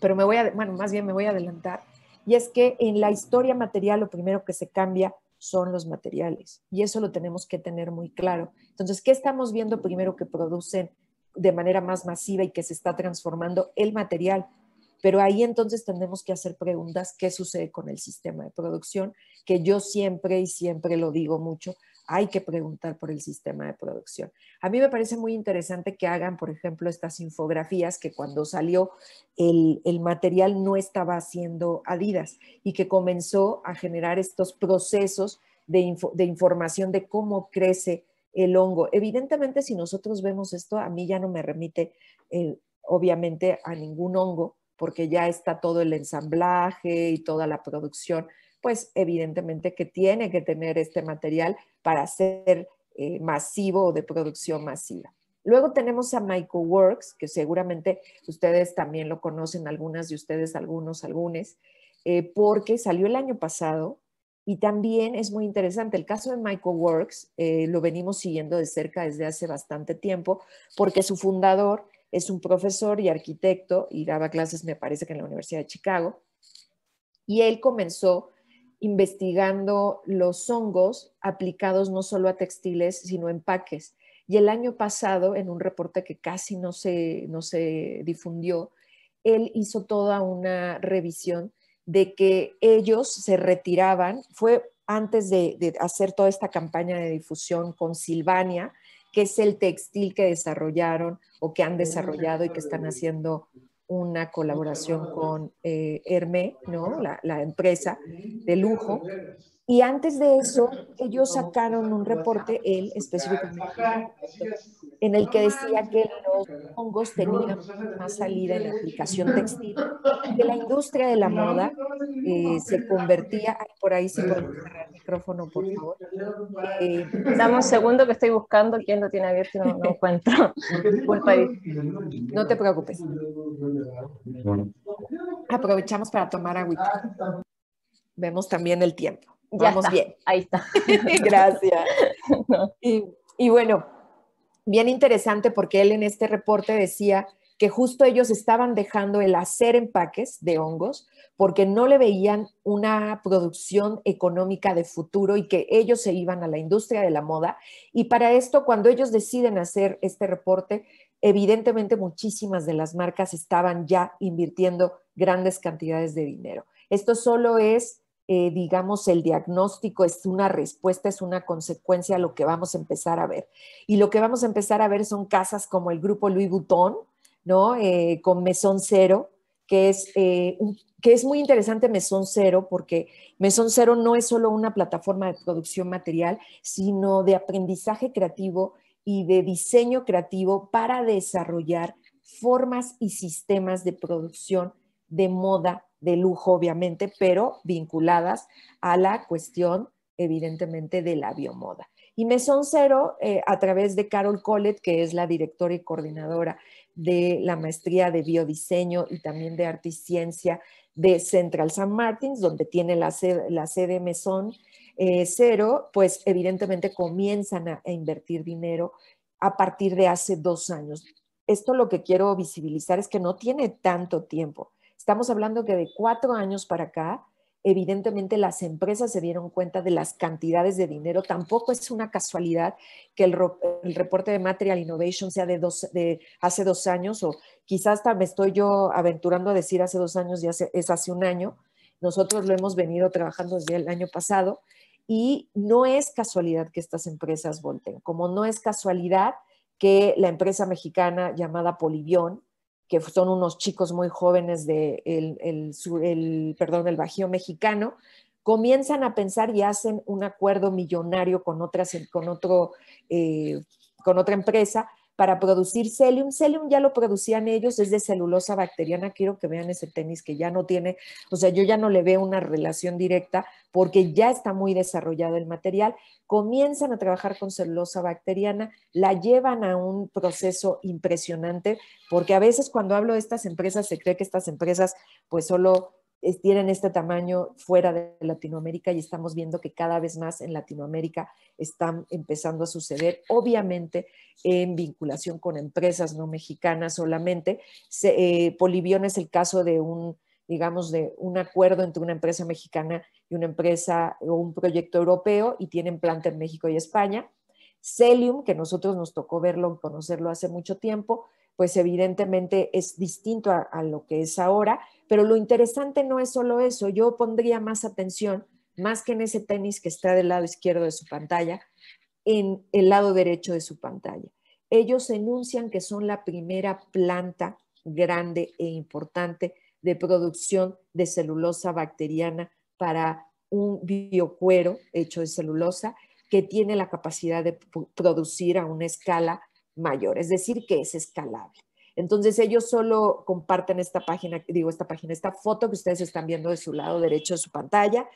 pero me voy a, bueno, más bien me voy a adelantar, y es que en la historia material lo primero que se cambia son los materiales. Y eso lo tenemos que tener muy claro. Entonces, ¿qué estamos viendo primero que producen de manera más masiva y que se está transformando el material? Pero ahí entonces tenemos que hacer preguntas, ¿qué sucede con el sistema de producción? Que yo siempre y siempre lo digo mucho, hay que preguntar por el sistema de producción. A mí me parece muy interesante que hagan, por ejemplo, estas infografías que cuando salió el, material no estaba haciendo Adidas y que comenzó a generar estos procesos de, información de cómo crece el hongo. Evidentemente, si nosotros vemos esto, a mí ya no me remite, eh, obviamente, a ningún hongo, porque ya está todo el ensamblaje y toda la producción pues evidentemente que tiene que tener este material para ser eh, masivo o de producción masiva. Luego tenemos a Michael Works, que seguramente ustedes también lo conocen, algunas de ustedes, algunos, algunos, eh, porque salió el año pasado y también es muy interesante. El caso de Michael Works eh, lo venimos siguiendo de cerca desde hace bastante tiempo, porque su fundador es un profesor y arquitecto y daba clases, me parece que en la Universidad de Chicago, y él comenzó investigando los hongos aplicados no solo a textiles, sino a empaques. Y el año pasado, en un reporte que casi no se, no se difundió, él hizo toda una revisión de que ellos se retiraban, fue antes de, de hacer toda esta campaña de difusión con Silvania, que es el textil que desarrollaron o que han desarrollado y que están haciendo una colaboración con Herme, eh, Hermé, ¿no? la, empresa de lujo, y antes de eso, ellos sacaron un reporte, él específicamente, en el que decía que los hongos tenían más salida en la aplicación textil, De la industria de la moda se convertía, por ahí se puede cerrar el micrófono, por favor. Dame un segundo que estoy buscando quién lo tiene abierto no, lo encuentro. no te preocupes. Aprovechamos para tomar agua. Vemos también el tiempo vamos bien. Ahí está. Gracias. y bueno, bien interesante porque él en este reporte decía que justo ellos estaban dejando el hacer empaques de hongos porque no le veían una producción económica de futuro y que ellos se iban a la industria de la moda. Y para esto, cuando ellos deciden hacer este reporte, evidentemente muchísimas de las marcas estaban ya invirtiendo grandes cantidades de dinero. Esto solo es eh, digamos, el diagnóstico es una respuesta, es una consecuencia a lo que vamos a empezar a ver. Y lo que vamos a empezar a ver son casas como el grupo Louis Vuitton, ¿no? Eh, con Mesón Cero, que es, eh, que es muy interesante Mesón Cero, porque Mesón Cero no es solo una plataforma de producción material, sino de aprendizaje creativo y de diseño creativo para desarrollar formas y sistemas de producción de moda de lujo, obviamente, pero vinculadas a la cuestión, evidentemente, de la biomoda. Y Mesón Cero, eh, a través de Carol Collett, que es la directora y coordinadora de la maestría de biodiseño y también de arte y ciencia de Central San Martins, donde tiene la sede, la Mesón eh, Cero, pues evidentemente comienzan a invertir dinero a partir de hace dos años. Esto lo que quiero visibilizar es que no tiene tanto tiempo Estamos hablando que de cuatro años para acá, evidentemente las empresas se dieron cuenta de las cantidades de dinero. Tampoco es una casualidad que el, reporte de Material Innovation sea de, hace dos años o quizás me estoy yo aventurando a decir hace dos años ya es hace un año. Nosotros lo hemos venido trabajando desde el año pasado y no es casualidad que estas empresas volten, como no es casualidad que la empresa mexicana llamada Polivión que son unos chicos muy jóvenes del el, perdón, Bajío mexicano, comienzan a pensar y hacen un acuerdo millonario con, eh, con otra empresa para producir celium. Celium ya lo producían ellos, es de celulosa bacteriana. Quiero que vean ese tenis que ya no tiene, o sea, yo ya no le veo una relación directa porque ya está muy desarrollado el material. Comienzan a trabajar con celulosa bacteriana, la llevan a un proceso impresionante, porque a veces cuando hablo de estas empresas se cree que estas empresas pues solo tienen este tamaño fuera de Latinoamérica y estamos viendo que cada vez más en Latinoamérica están empezando a suceder, obviamente en vinculación con empresas no mexicanas solamente. Eh, Polivión es el caso de un, digamos, de un acuerdo entre una empresa mexicana y una empresa o un proyecto europeo y tienen planta en México y España. Celium, que nosotros nos tocó verlo conocerlo hace mucho tiempo, pues evidentemente es distinto a lo que es ahora, pero lo interesante no es solo eso, yo pondría más atención, más que en ese tenis que está del lado izquierdo de su pantalla, en el lado derecho de su pantalla. Ellos enuncian que son la primera planta grande e importante de producción de celulosa bacteriana para un biocuero hecho de celulosa que tiene la capacidad de producir a una escala mayor, es decir, que es escalable. Entonces ellos solo comparten esta página, digo esta página, esta foto que ustedes están viendo de su lado derecho de su pantalla.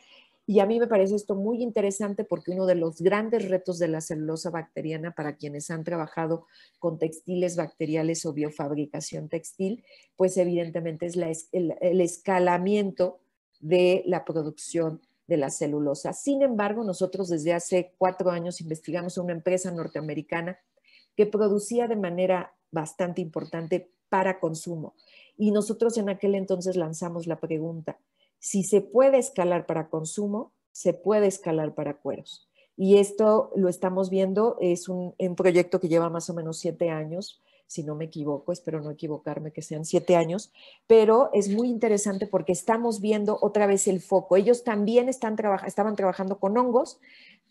Y a mí me parece esto muy interesante porque uno de los grandes retos de la celulosa bacteriana para quienes han trabajado con textiles bacteriales o biofabricación textil, pues evidentemente es el, el escalamiento de la producción de la celulosa. Sin embargo, nosotros desde hace cuatro años investigamos a una empresa norteamericana que producía de manera bastante importante para consumo. Y nosotros en aquel entonces lanzamos la pregunta, si se puede escalar para consumo, se puede escalar para cueros. Y esto lo estamos viendo, es un, proyecto que lleva más o menos siete años, si no me equivoco, espero no equivocarme que sean siete años, pero es muy interesante porque estamos viendo otra vez el foco. Ellos también están estaban trabajando con hongos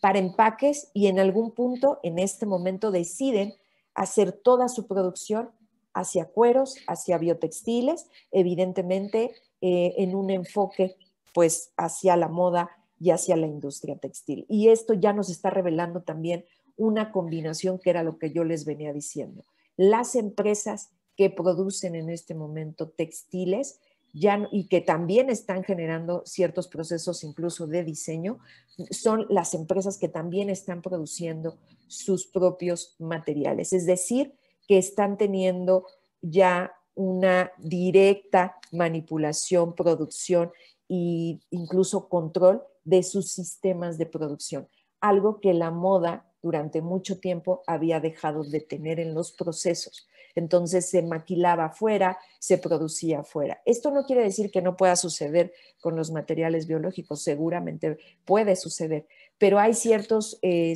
para empaques y en algún punto, en este momento, deciden hacer toda su producción hacia cueros, hacia biotextiles, evidentemente eh, en un enfoque pues hacia la moda y hacia la industria textil. Y esto ya nos está revelando también una combinación que era lo que yo les venía diciendo. Las empresas que producen en este momento textiles ya, y que también están generando ciertos procesos incluso de diseño, son las empresas que también están produciendo sus propios materiales. Es decir, que están teniendo ya una directa manipulación, producción e incluso control de sus sistemas de producción, algo que la moda durante mucho tiempo había dejado de tener en los procesos entonces se maquilaba afuera, se producía afuera. Esto no quiere decir que no pueda suceder con los materiales biológicos, seguramente puede suceder, pero hay ciertos, eh,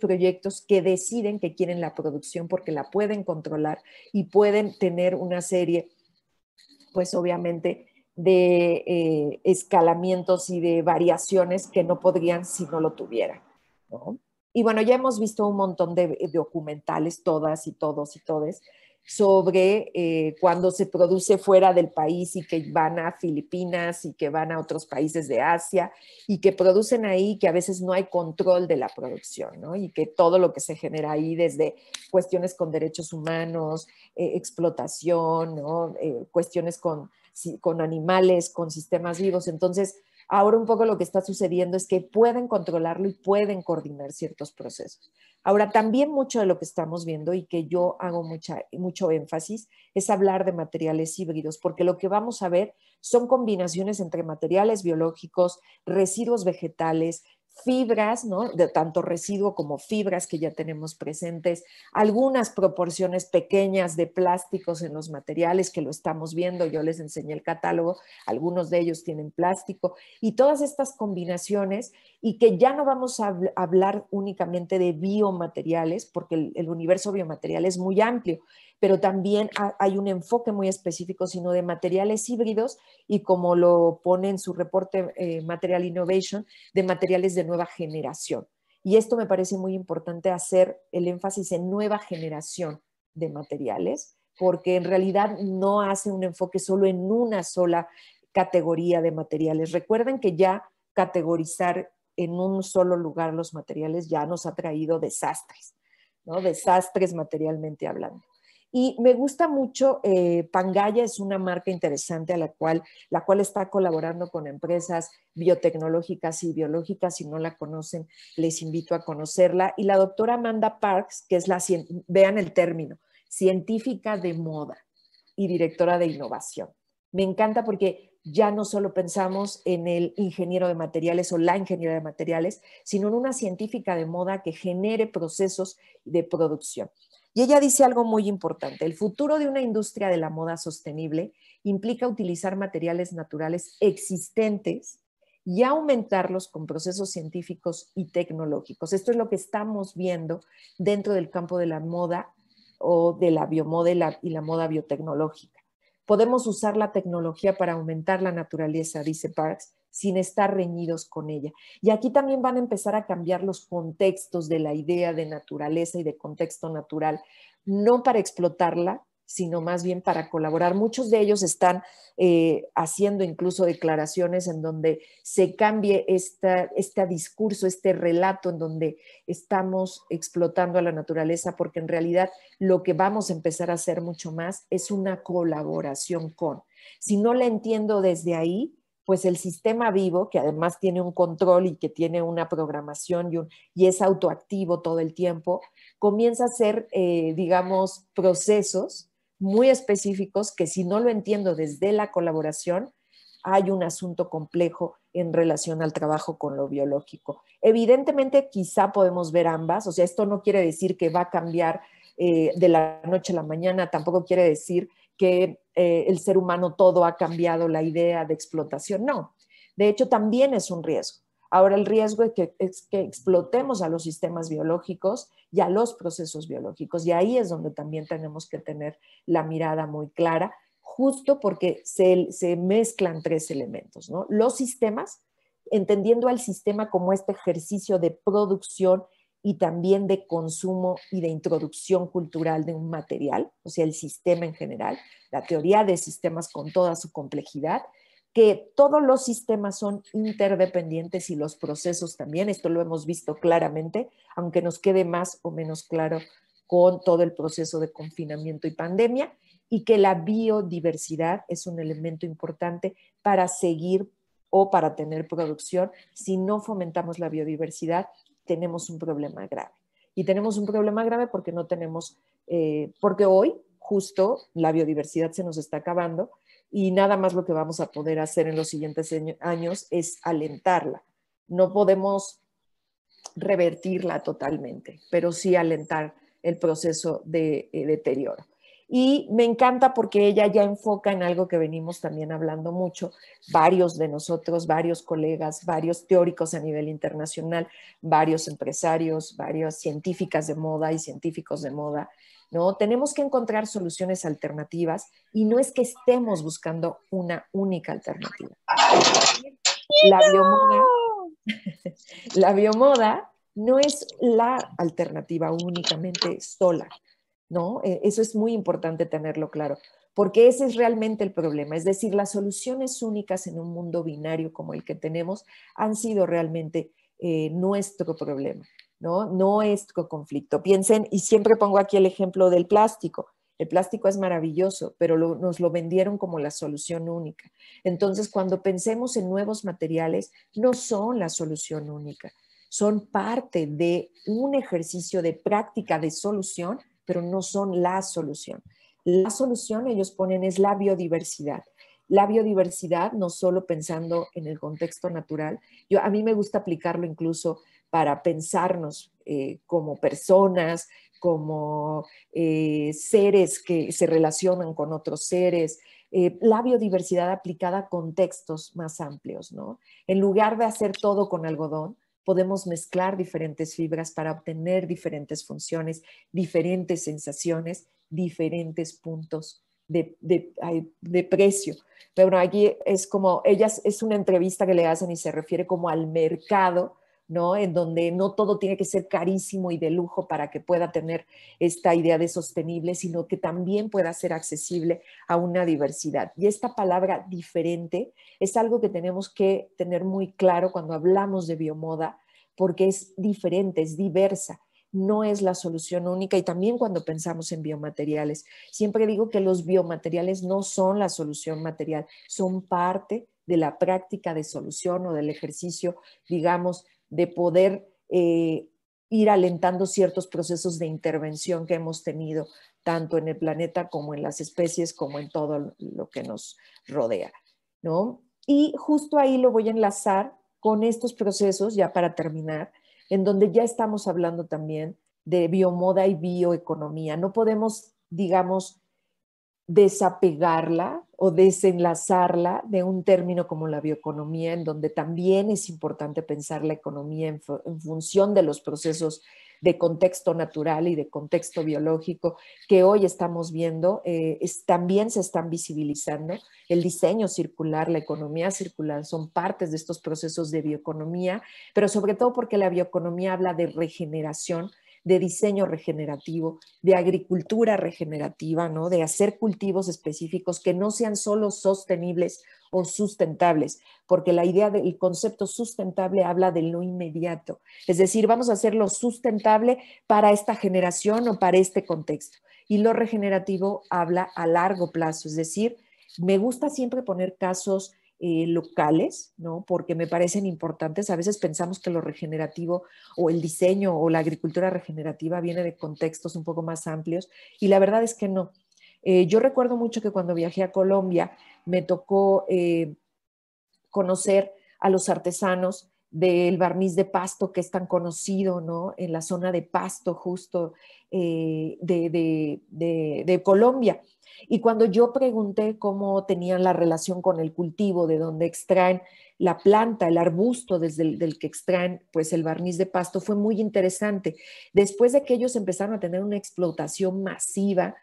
proyectos que deciden que quieren la producción porque la pueden controlar y pueden tener una serie, pues obviamente, de eh, escalamientos y de variaciones que no podrían si no lo tuvieran. Y bueno, ya hemos visto un montón de eh, documentales, todas y todos y todes, sobre eh, cuando se produce fuera del país y que van a Filipinas y que van a otros países de Asia y que producen ahí que a veces no hay control de la producción, ¿no? Y que todo lo que se genera ahí desde cuestiones con derechos humanos, eh, explotación, eh, cuestiones con, con animales, con sistemas vivos. Entonces, Ahora un poco lo que está sucediendo es que pueden controlarlo y pueden coordinar ciertos procesos. Ahora también mucho de lo que estamos viendo y que yo hago mucha, mucho énfasis es hablar de materiales híbridos, porque lo que vamos a ver son combinaciones entre materiales biológicos, residuos vegetales, fibras, ¿no? De tanto residuo como fibras que ya tenemos presentes, algunas proporciones pequeñas de plásticos en los materiales que lo estamos viendo, yo les enseñé el catálogo, algunos de ellos tienen plástico y todas estas combinaciones y que ya no vamos a hablar únicamente de biomateriales porque el, el universo biomaterial es muy amplio pero también hay un enfoque muy específico, sino de materiales híbridos y como lo pone en su reporte eh, Material Innovation, de materiales de nueva generación. Y esto me parece muy importante hacer el énfasis en nueva generación de materiales, porque en realidad no hace un enfoque solo en una sola categoría de materiales. Recuerden que ya categorizar en un solo lugar los materiales ya nos ha traído desastres, ¿no? Desastres materialmente hablando. Y me gusta mucho, eh, Pangaya es una marca interesante a la cual, la cual está colaborando con empresas biotecnológicas y biológicas. Si no la conocen, les invito a conocerla. Y la doctora Amanda Parks, que es la, vean el término, científica de moda y directora de innovación. Me encanta porque ya no solo pensamos en el ingeniero de materiales o la ingeniera de materiales, sino en una científica de moda que genere procesos de producción. Y ella dice algo muy importante, el futuro de una industria de la moda sostenible implica utilizar materiales naturales existentes y aumentarlos con procesos científicos y tecnológicos. Esto es lo que estamos viendo dentro del campo de la moda o de la biomoda y la, y la moda biotecnológica. Podemos usar la tecnología para aumentar la naturaleza, dice Parks, sin estar reñidos con ella. Y aquí también van a empezar a cambiar los contextos de la idea de naturaleza y de contexto natural, no para explotarla, sino más bien para colaborar. Muchos de ellos están eh, haciendo incluso declaraciones en donde se cambie este discurso, este relato en donde estamos explotando a la naturaleza, porque en realidad lo que vamos a empezar a hacer mucho más es una colaboración con. Si no la entiendo desde ahí, pues el sistema vivo, que además tiene un control y que tiene una programación y, es autoactivo todo el tiempo, comienza a hacer eh, digamos, procesos muy específicos que si no lo entiendo desde la colaboración, hay un asunto complejo en relación al trabajo con lo biológico. Evidentemente, quizá podemos ver ambas, o sea, esto no quiere decir que va a cambiar eh, de la noche a la mañana, tampoco quiere decir que eh, el ser humano todo ha cambiado la idea de explotación. No, de hecho también es un riesgo. Ahora el riesgo es que, explotemos a los sistemas biológicos y a los procesos biológicos. Y ahí es donde también tenemos que tener la mirada muy clara, justo porque se, se mezclan tres elementos, ¿no? Los sistemas, entendiendo al sistema como este ejercicio de producción y también de consumo y de introducción cultural de un material, o sea, el sistema en general, la teoría de sistemas con toda su complejidad, que todos los sistemas son interdependientes y los procesos también, esto lo hemos visto claramente, aunque nos quede más o menos claro con todo el proceso de confinamiento y pandemia, y que la biodiversidad es un elemento importante para seguir o para tener producción. Si no fomentamos la biodiversidad, tenemos un problema grave. Y tenemos un problema grave porque no tenemos, eh, porque hoy justo la biodiversidad se nos está acabando y nada más lo que vamos a poder hacer en los siguientes años es alentarla. No podemos revertirla totalmente, pero sí alentar el proceso de eh, deterioro. Y me encanta porque ella ya enfoca en algo que venimos también hablando mucho, varios de nosotros, varios colegas, varios teóricos a nivel internacional, varios empresarios, varias científicas de moda y científicos de moda. ¿no? Tenemos que encontrar soluciones alternativas y no es que estemos buscando una única alternativa. La biomoda, la biomoda no es la alternativa únicamente sola. ¿no? Eh, eso es muy importante tenerlo claro, porque ese es realmente el problema. Es decir, las soluciones únicas en un mundo binario como el que tenemos han sido realmente eh, nuestro problema, ¿no? Nuestro conflicto. Piensen, y siempre pongo aquí el ejemplo del plástico. El plástico es maravilloso, pero nos lo vendieron como la solución única. Entonces, cuando pensemos en nuevos materiales, no son la solución única, son parte de un ejercicio de práctica de solución pero no son la solución. La solución, ellos ponen, es la biodiversidad. La biodiversidad, no solo pensando en el contexto natural, yo, a mí me gusta aplicarlo incluso para pensarnos eh, como personas, como eh, seres que se relacionan con otros seres, eh, la biodiversidad aplicada a contextos más amplios, ¿no? En lugar de hacer todo con algodón, podemos mezclar diferentes fibras para obtener diferentes funciones, diferentes sensaciones, diferentes puntos de, de, de precio. Pero bueno, aquí es como, ellas es una entrevista que le hacen y se refiere como al mercado ¿no? En donde no todo tiene que ser carísimo y de lujo para que pueda tener esta idea de sostenible, sino que también pueda ser accesible a una diversidad. Y esta palabra diferente es algo que tenemos que tener muy claro cuando hablamos de biomoda, porque es diferente, es diversa no es la solución única y también cuando pensamos en biomateriales. Siempre digo que los biomateriales no son la solución material, son parte de la práctica de solución o del ejercicio, digamos, de poder eh, ir alentando ciertos procesos de intervención que hemos tenido tanto en el planeta como en las especies, como en todo lo que nos rodea. ¿no? Y justo ahí lo voy a enlazar con estos procesos, ya para terminar, en donde ya estamos hablando también de biomoda y bioeconomía. No podemos, digamos, desapegarla o desenlazarla de un término como la bioeconomía, en donde también es importante pensar la economía en, función de los procesos de contexto natural y de contexto biológico que hoy estamos viendo, eh, también se están visibilizando. El diseño circular, la economía circular son partes de estos procesos de bioeconomía, pero sobre todo porque la bioeconomía habla de regeneración de diseño regenerativo, de agricultura regenerativa, ¿no? de hacer cultivos específicos que no sean solo sostenibles o sustentables, porque la idea del concepto sustentable habla de lo inmediato, es decir, vamos a hacerlo sustentable para esta generación o para este contexto. Y lo regenerativo habla a largo plazo, es decir, me gusta siempre poner casos eh, locales, ¿no? Porque me parecen importantes. A veces pensamos que lo regenerativo o el diseño o la agricultura regenerativa viene de contextos un poco más amplios y la verdad es que no. Eh, yo recuerdo mucho que cuando viajé a Colombia me tocó eh, conocer a los artesanos del barniz de pasto que es tan conocido, ¿no? En la zona de pasto justo eh, de, de, de, Colombia. Y cuando yo pregunté cómo tenían la relación con el cultivo, de donde extraen la planta, el arbusto desde el del que extraen pues el barniz de pasto, fue muy interesante. Después de que ellos empezaron a tener una explotación masiva,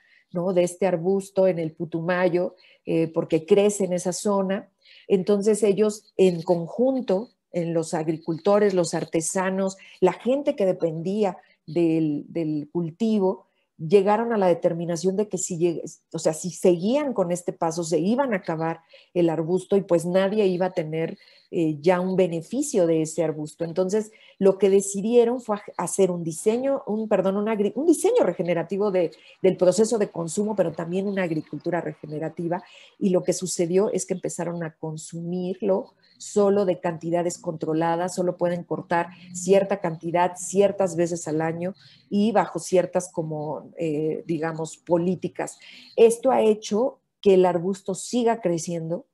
De este arbusto en el Putumayo, eh, porque crece en esa zona, entonces ellos en conjunto en los agricultores, los artesanos, la gente que dependía del, cultivo, llegaron a la determinación de que si, o sea, si seguían con este paso, se iban a acabar el arbusto y pues nadie iba a tener eh, ya un beneficio de ese arbusto. Entonces, lo que decidieron fue hacer un diseño, un, perdón, un, diseño regenerativo del proceso de consumo, pero también una agricultura regenerativa. Y lo que sucedió es que empezaron a consumirlo solo de cantidades controladas, solo pueden cortar cierta cantidad ciertas veces al año y bajo ciertas como, eh, digamos, políticas. Esto ha hecho que el arbusto siga creciendo,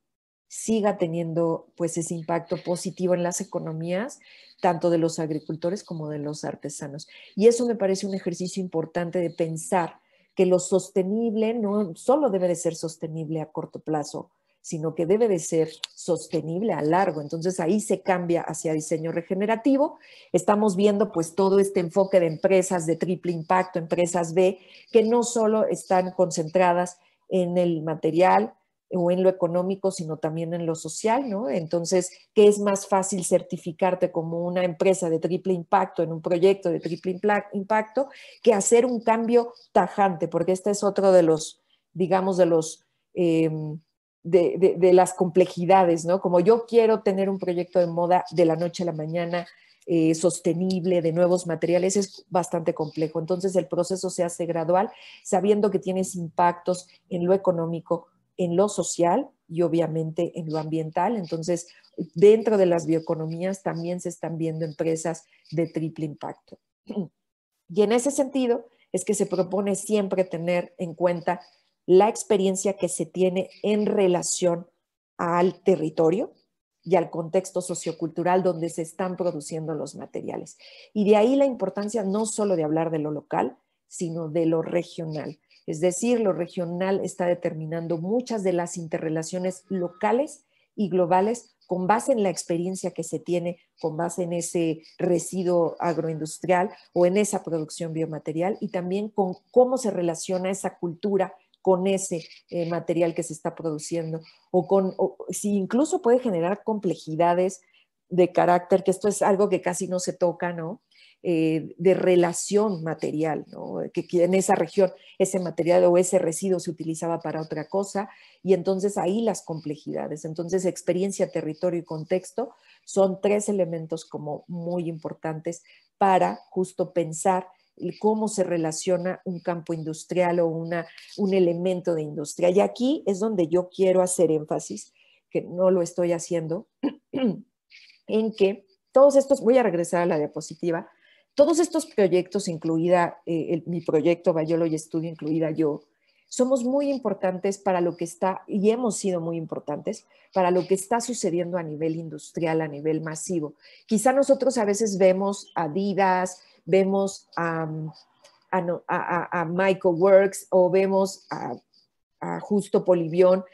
siga teniendo pues ese impacto positivo en las economías, tanto de los agricultores como de los artesanos. Y eso me parece un ejercicio importante de pensar que lo sostenible no solo debe de ser sostenible a corto plazo, sino que debe de ser sostenible a largo. Entonces ahí se cambia hacia diseño regenerativo. Estamos viendo pues todo este enfoque de empresas de triple impacto, empresas B, que no solo están concentradas en el material, o en lo económico, sino también en lo social, ¿no? Entonces, ¿qué es más fácil certificarte como una empresa de triple impacto, en un proyecto de triple impacto, que hacer un cambio tajante? Porque este es otro de los, digamos, de los em, de, las complejidades, ¿no? Como yo quiero tener un proyecto de moda de la noche a la mañana, eh, sostenible, de nuevos materiales, es bastante complejo. Entonces el proceso se hace gradual, sabiendo que tienes impactos en lo económico, en lo social y obviamente en lo ambiental. Entonces, dentro de las bioeconomías también se están viendo empresas de triple impacto. Y en ese sentido es que se propone siempre tener en cuenta la experiencia que se tiene en relación al territorio y al contexto sociocultural donde se están produciendo los materiales. Y de ahí la importancia no solo de hablar de lo local, sino de lo regional. Es decir, lo regional está determinando muchas de las interrelaciones locales y globales con base en la experiencia que se tiene, con base en ese residuo agroindustrial o en esa producción biomaterial y también con cómo se relaciona esa cultura con ese eh, material que se está produciendo, o con, si incluso puede generar complejidades de carácter, que esto es algo que casi no se toca, ¿no? Eh, de relación material, ¿no? que, que, en esa región ese material o ese residuo se utilizaba para otra cosa, y entonces ahí las complejidades. Entonces, experiencia, territorio y contexto son tres elementos como muy importantes para justo pensar cómo se relaciona un campo industrial o una, un elemento de industria. Y aquí es donde yo quiero hacer énfasis, que no lo estoy haciendo, en que todos estos, voy a regresar a la diapositiva, todos estos proyectos, incluida eh, mi proyecto y Estudio, incluida yo, somos muy importantes para lo que está, y hemos sido muy importantes, para lo que está sucediendo a nivel industrial, a nivel masivo. Quizá nosotros a veces vemos Adidas, vemos a, a, Michael Works o vemos a, Justo Polivión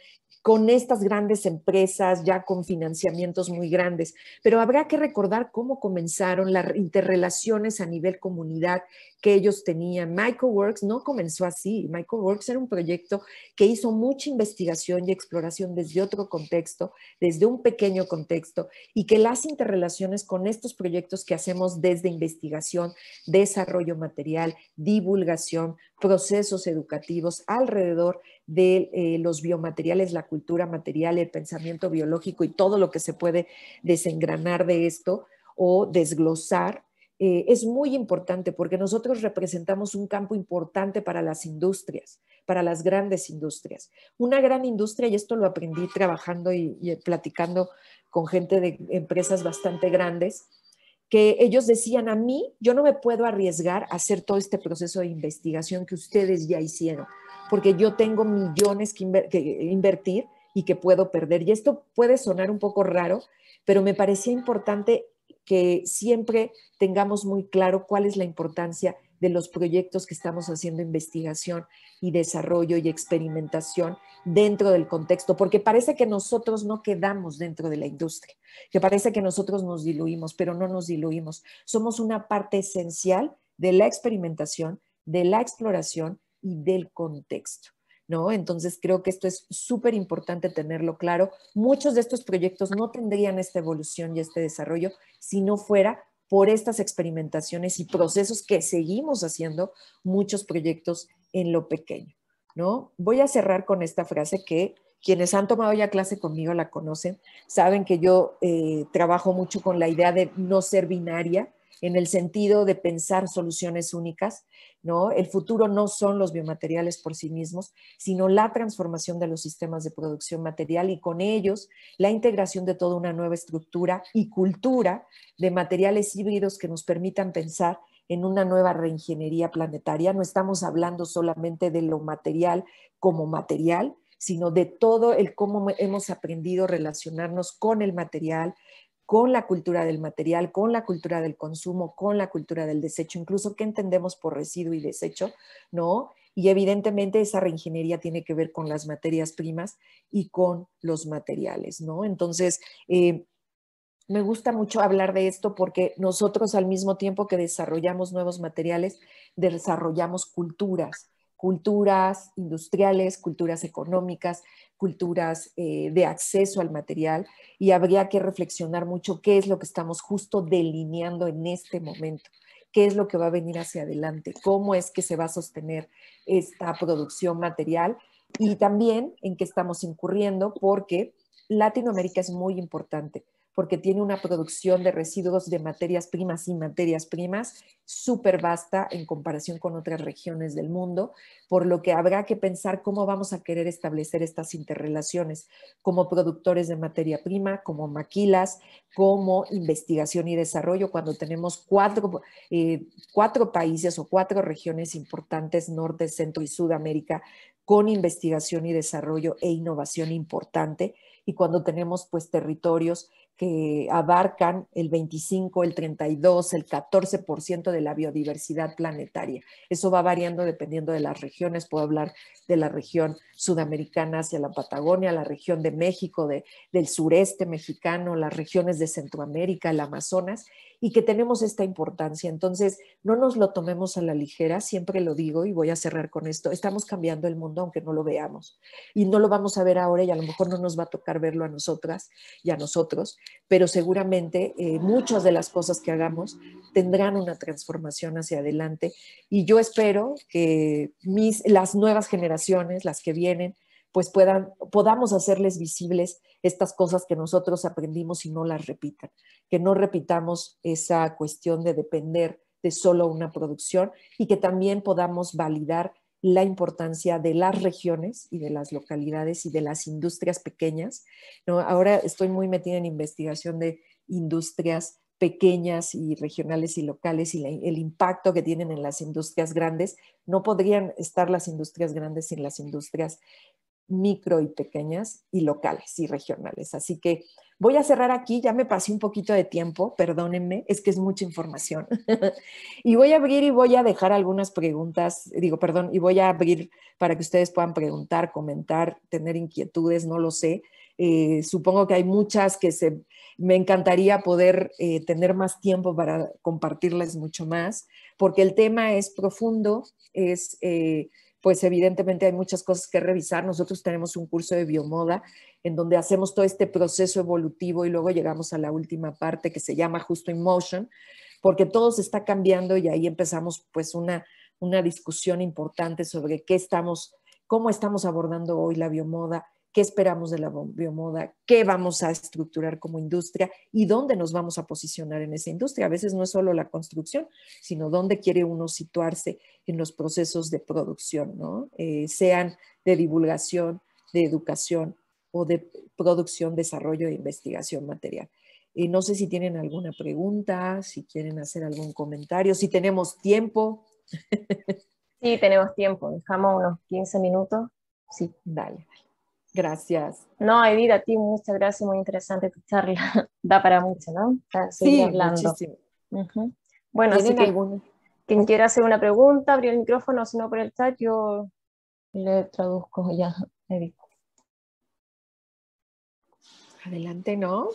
con estas grandes empresas, ya con financiamientos muy grandes, pero habrá que recordar cómo comenzaron las interrelaciones a nivel comunidad que ellos tenían. Microworks no comenzó así, Microworks era un proyecto que hizo mucha investigación y exploración desde otro contexto, desde un pequeño contexto, y que las interrelaciones con estos proyectos que hacemos desde investigación, desarrollo material, divulgación, procesos educativos alrededor de eh, los biomateriales, la cultura material, el pensamiento biológico y todo lo que se puede desengranar de esto o desglosar, eh, es muy importante porque nosotros representamos un campo importante para las industrias, para las grandes industrias. Una gran industria, y esto lo aprendí trabajando y platicando con gente de empresas bastante grandes, que ellos decían a mí, yo no me puedo arriesgar a hacer todo este proceso de investigación que ustedes ya hicieron porque yo tengo millones que, invertir y que puedo perder. Y esto puede sonar un poco raro, pero me parecía importante que siempre tengamos muy claro cuál es la importancia de los proyectos que estamos haciendo investigación y desarrollo y experimentación dentro del contexto, porque parece que nosotros no quedamos dentro de la industria, que parece que nosotros nos diluimos, pero no nos diluimos. Somos una parte esencial de la experimentación, de la exploración y del contexto. ¿No? Entonces creo que esto es súper importante tenerlo claro. Muchos de estos proyectos no tendrían esta evolución y este desarrollo si no fuera por estas experimentaciones y procesos que seguimos haciendo muchos proyectos en lo pequeño, ¿no? Voy a cerrar con esta frase que quienes han tomado ya clase conmigo la conocen, saben que yo eh, trabajo mucho con la idea de no ser binaria, en el sentido de pensar soluciones únicas, ¿no? El futuro no son los biomateriales por sí mismos, sino la transformación de los sistemas de producción material y con ellos la integración de toda una nueva estructura y cultura de materiales híbridos que nos permitan pensar en una nueva reingeniería planetaria. No estamos hablando solamente de lo material como material, sino de todo el cómo hemos aprendido relacionarnos con el material, con la cultura del material, con la cultura del consumo, con la cultura del desecho, incluso qué entendemos por residuo y desecho, ¿no? Y evidentemente esa reingeniería tiene que ver con las materias primas y con los materiales, ¿no? Entonces, eh, me gusta mucho hablar de esto porque nosotros al mismo tiempo que desarrollamos nuevos materiales, desarrollamos culturas culturas industriales, culturas económicas, culturas eh, de acceso al material y habría que reflexionar mucho qué es lo que estamos justo delineando en este momento, qué es lo que va a venir hacia adelante, cómo es que se va a sostener esta producción material y también en qué estamos incurriendo porque Latinoamérica es muy importante porque tiene una producción de residuos de materias primas y materias primas súper vasta en comparación con otras regiones del mundo, por lo que habrá que pensar cómo vamos a querer establecer estas interrelaciones como productores de materia prima, como maquilas, como investigación y desarrollo, cuando tenemos cuatro, eh, países o cuatro regiones importantes, norte, centro y Sudamérica, con investigación y desarrollo e innovación importante, y cuando tenemos pues territorios que abarcan el 25, el 32, el 14% de la biodiversidad planetaria. Eso va variando dependiendo de las regiones. Puedo hablar de la región sudamericana hacia la Patagonia, la región de México, del sureste mexicano, las regiones de Centroamérica, el Amazonas, y que tenemos esta importancia. Entonces, no nos lo tomemos a la ligera, siempre lo digo y voy a cerrar con esto. Estamos cambiando el mundo aunque no lo veamos. Y no lo vamos a ver ahora y a lo mejor no nos va a tocar verlo a nosotras y a nosotros pero seguramente eh, muchas de las cosas que hagamos tendrán una transformación hacia adelante y yo espero que mis, las nuevas generaciones, las que vienen, pues podamos hacerles visibles estas cosas que nosotros aprendimos y no las repitan, que no repitamos esa cuestión de depender de solo una producción y que también podamos validar la importancia de las regiones y de las localidades y de las industrias pequeñas. ¿no? Ahora estoy muy metida en investigación de industrias pequeñas y regionales y locales y el impacto que tienen en las industrias grandes. No podrían estar las industrias grandes sin las industrias micro y pequeñas y locales y regionales. Así que voy a cerrar aquí, ya me pasé un poquito de tiempo, perdónenme, es que es mucha información. y voy a abrir y voy a dejar algunas preguntas, digo, perdón, y voy a abrir para que ustedes puedan preguntar, comentar, tener inquietudes, no lo sé. Eh, supongo que hay muchas que se, me encantaría poder eh, tener más tiempo para compartirles mucho más, porque el tema es profundo, es... Eh, pues evidentemente hay muchas cosas que revisar. Nosotros tenemos un curso de biomoda en donde hacemos todo este proceso evolutivo y luego llegamos a la última parte que se llama justo in motion, porque todo se está cambiando y ahí empezamos pues una, una discusión importante sobre qué estamos, cómo estamos abordando hoy la biomoda qué esperamos de la biomoda, qué vamos a estructurar como industria y dónde nos vamos a posicionar en esa industria. A veces no es solo la construcción, sino dónde quiere uno situarse en los procesos de producción, ¿no? Eh, sean de divulgación, de educación o de producción, desarrollo e investigación material. Eh, no sé si tienen alguna pregunta, si quieren hacer algún comentario, si tenemos tiempo. Sí, tenemos tiempo. Dejamos unos 15 minutos. Sí, dale. dale. Gracias. No, Edith, a ti muchas gracias, muy interesante tu charla. Da para mucho, ¿no? sí, muchísimo. Bueno, así que quien quiera hacer una pregunta, abrir el micrófono, si no por el chat, yo le traduzco ya, Edith. Adelante, ¿no?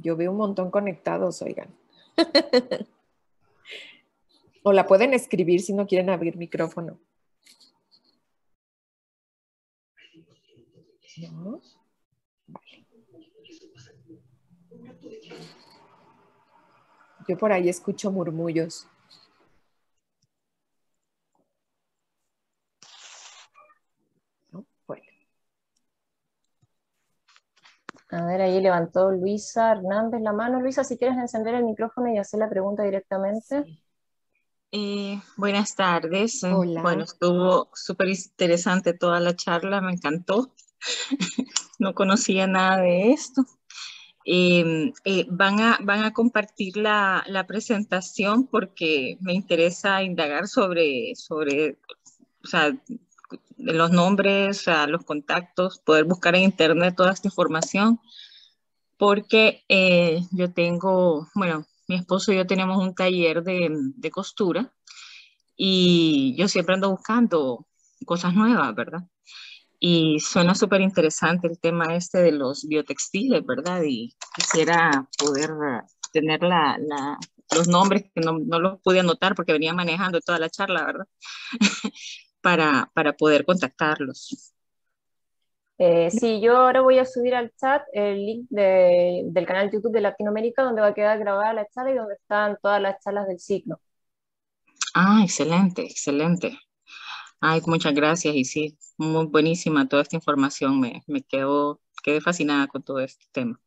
Yo veo un montón conectados, oigan. o la pueden escribir si no quieren abrir micrófono. Yo por ahí escucho murmullos. Bueno. A ver, ahí levantó Luisa Hernández la mano. Luisa, si quieres encender el micrófono y hacer la pregunta directamente. Eh, buenas tardes. Bueno, estuvo súper interesante toda la charla, me encantó. no conocía nada de esto. Em, eh, van, a, van a compartir la, presentación porque me interesa indagar sobre, sobre los nombres, los contactos, poder buscar en internet toda esta información, porque eh, yo tengo, bueno, mi esposo y yo tenemos un taller de, de costura y yo siempre ando buscando cosas nuevas, ¿verdad? Y suena súper interesante el tema este de los biotextiles, ¿verdad? Y quisiera poder ah, tener los nombres que no, no, los pude anotar porque venía manejando toda la charla, ¿verdad? para, para poder contactarlos. Eh, sí, yo ahora voy a subir al chat el link del canal de YouTube de Latinoamérica donde va a quedar grabada la charla y donde están todas las charlas del ciclo. Ah, excelente, excelente. Ay, muchas gracias y sí, muy buenísima toda esta información. Me, quedo, quedé fascinada con todo este tema.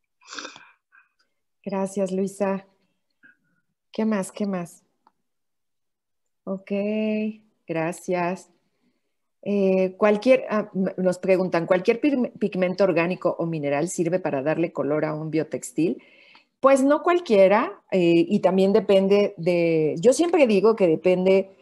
Gracias, Luisa. ¿Qué más? ¿Qué más? Ok, gracias. Eh, cualquier, ah, nos preguntan, ¿cualquier pigmento orgánico o mineral sirve para darle color a un biotextil? Pues no cualquiera, eh, y también depende de, yo siempre digo que depende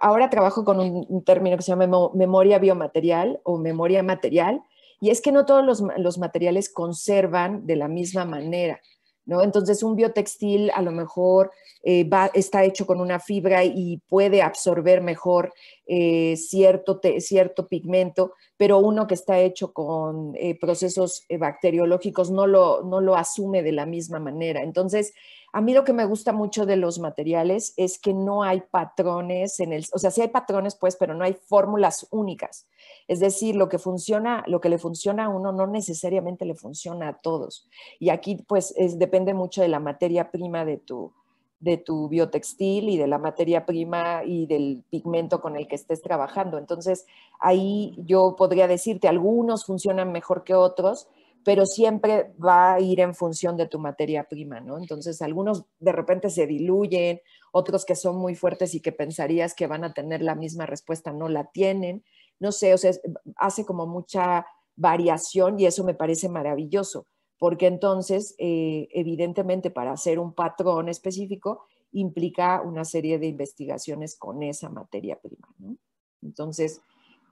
ahora trabajo con un término que se llama memoria biomaterial o memoria material, y es que no todos los, materiales conservan de la misma manera. ¿No? Entonces un biotextil a lo mejor eh, va, está hecho con una fibra y puede absorber mejor eh, cierto, cierto, pigmento, pero uno que está hecho con eh, procesos bacteriológicos no lo, no lo, asume de la misma manera. Entonces a mí lo que me gusta mucho de los materiales es que no hay patrones en el, o sea, sí hay patrones pues, pero no hay fórmulas únicas. Es decir, lo que funciona, lo que le funciona a uno no necesariamente le funciona a todos. Y aquí pues depende mucho de la materia prima de tu, de tu biotextil y de la materia prima y del pigmento con el que estés trabajando. Entonces, ahí yo podría decirte, algunos funcionan mejor que otros, pero siempre va a ir en función de tu materia prima, ¿no? Entonces, algunos de repente se diluyen, otros que son muy fuertes y que pensarías que van a tener la misma respuesta, no la tienen, no sé, o sea, hace como mucha variación y eso me parece maravilloso, porque entonces, eh, evidentemente, para hacer un patrón específico, implica una serie de investigaciones con esa materia prima, ¿no? Entonces,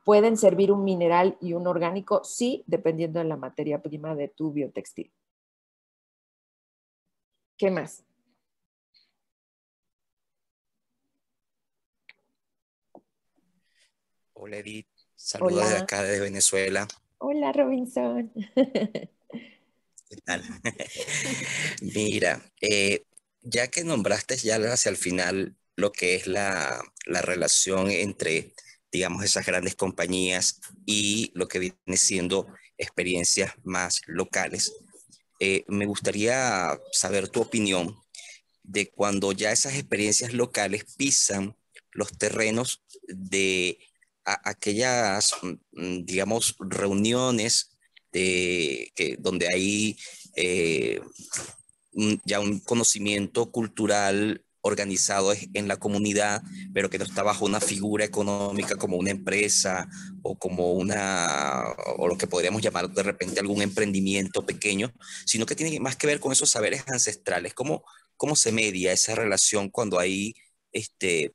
¿Pueden servir un mineral y un orgánico? Sí, dependiendo de la materia prima de tu biotextil. ¿Qué más? Hola Edith, saludos de acá de Venezuela. Hola Robinson. ¿Qué tal? Mira, eh, ya que nombraste ya hacia el final lo que es la, la relación entre digamos, esas grandes compañías y lo que viene siendo experiencias más locales. Eh, me gustaría saber tu opinión de cuando ya esas experiencias locales pisan los terrenos de aquellas, mm, digamos, reuniones de, donde hay eh, ya un conocimiento cultural organizado en la comunidad, pero que no está bajo una figura económica como una empresa o como una, o lo que podríamos llamar de repente algún emprendimiento pequeño, sino que tiene más que ver con esos saberes ancestrales. ¿Cómo, cómo se media esa relación cuando hay este,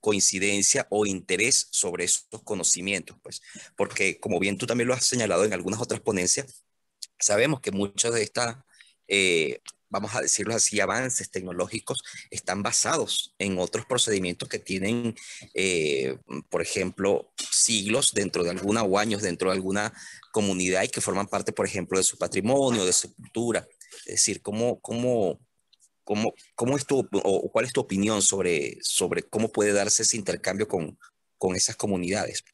coincidencia o interés sobre esos conocimientos? Pues, porque como bien tú también lo has señalado en algunas otras ponencias, sabemos que muchas de estas eh, vamos a decirlo así, avances tecnológicos están basados en otros procedimientos que tienen, eh, por ejemplo, siglos dentro de alguna o años dentro de alguna comunidad y que forman parte, por ejemplo, de su patrimonio, de su cultura. Es decir, cómo, cómo, cómo, cómo es tu, o cuál es tu opinión sobre, sobre cómo puede darse ese intercambio con, con esas comunidades.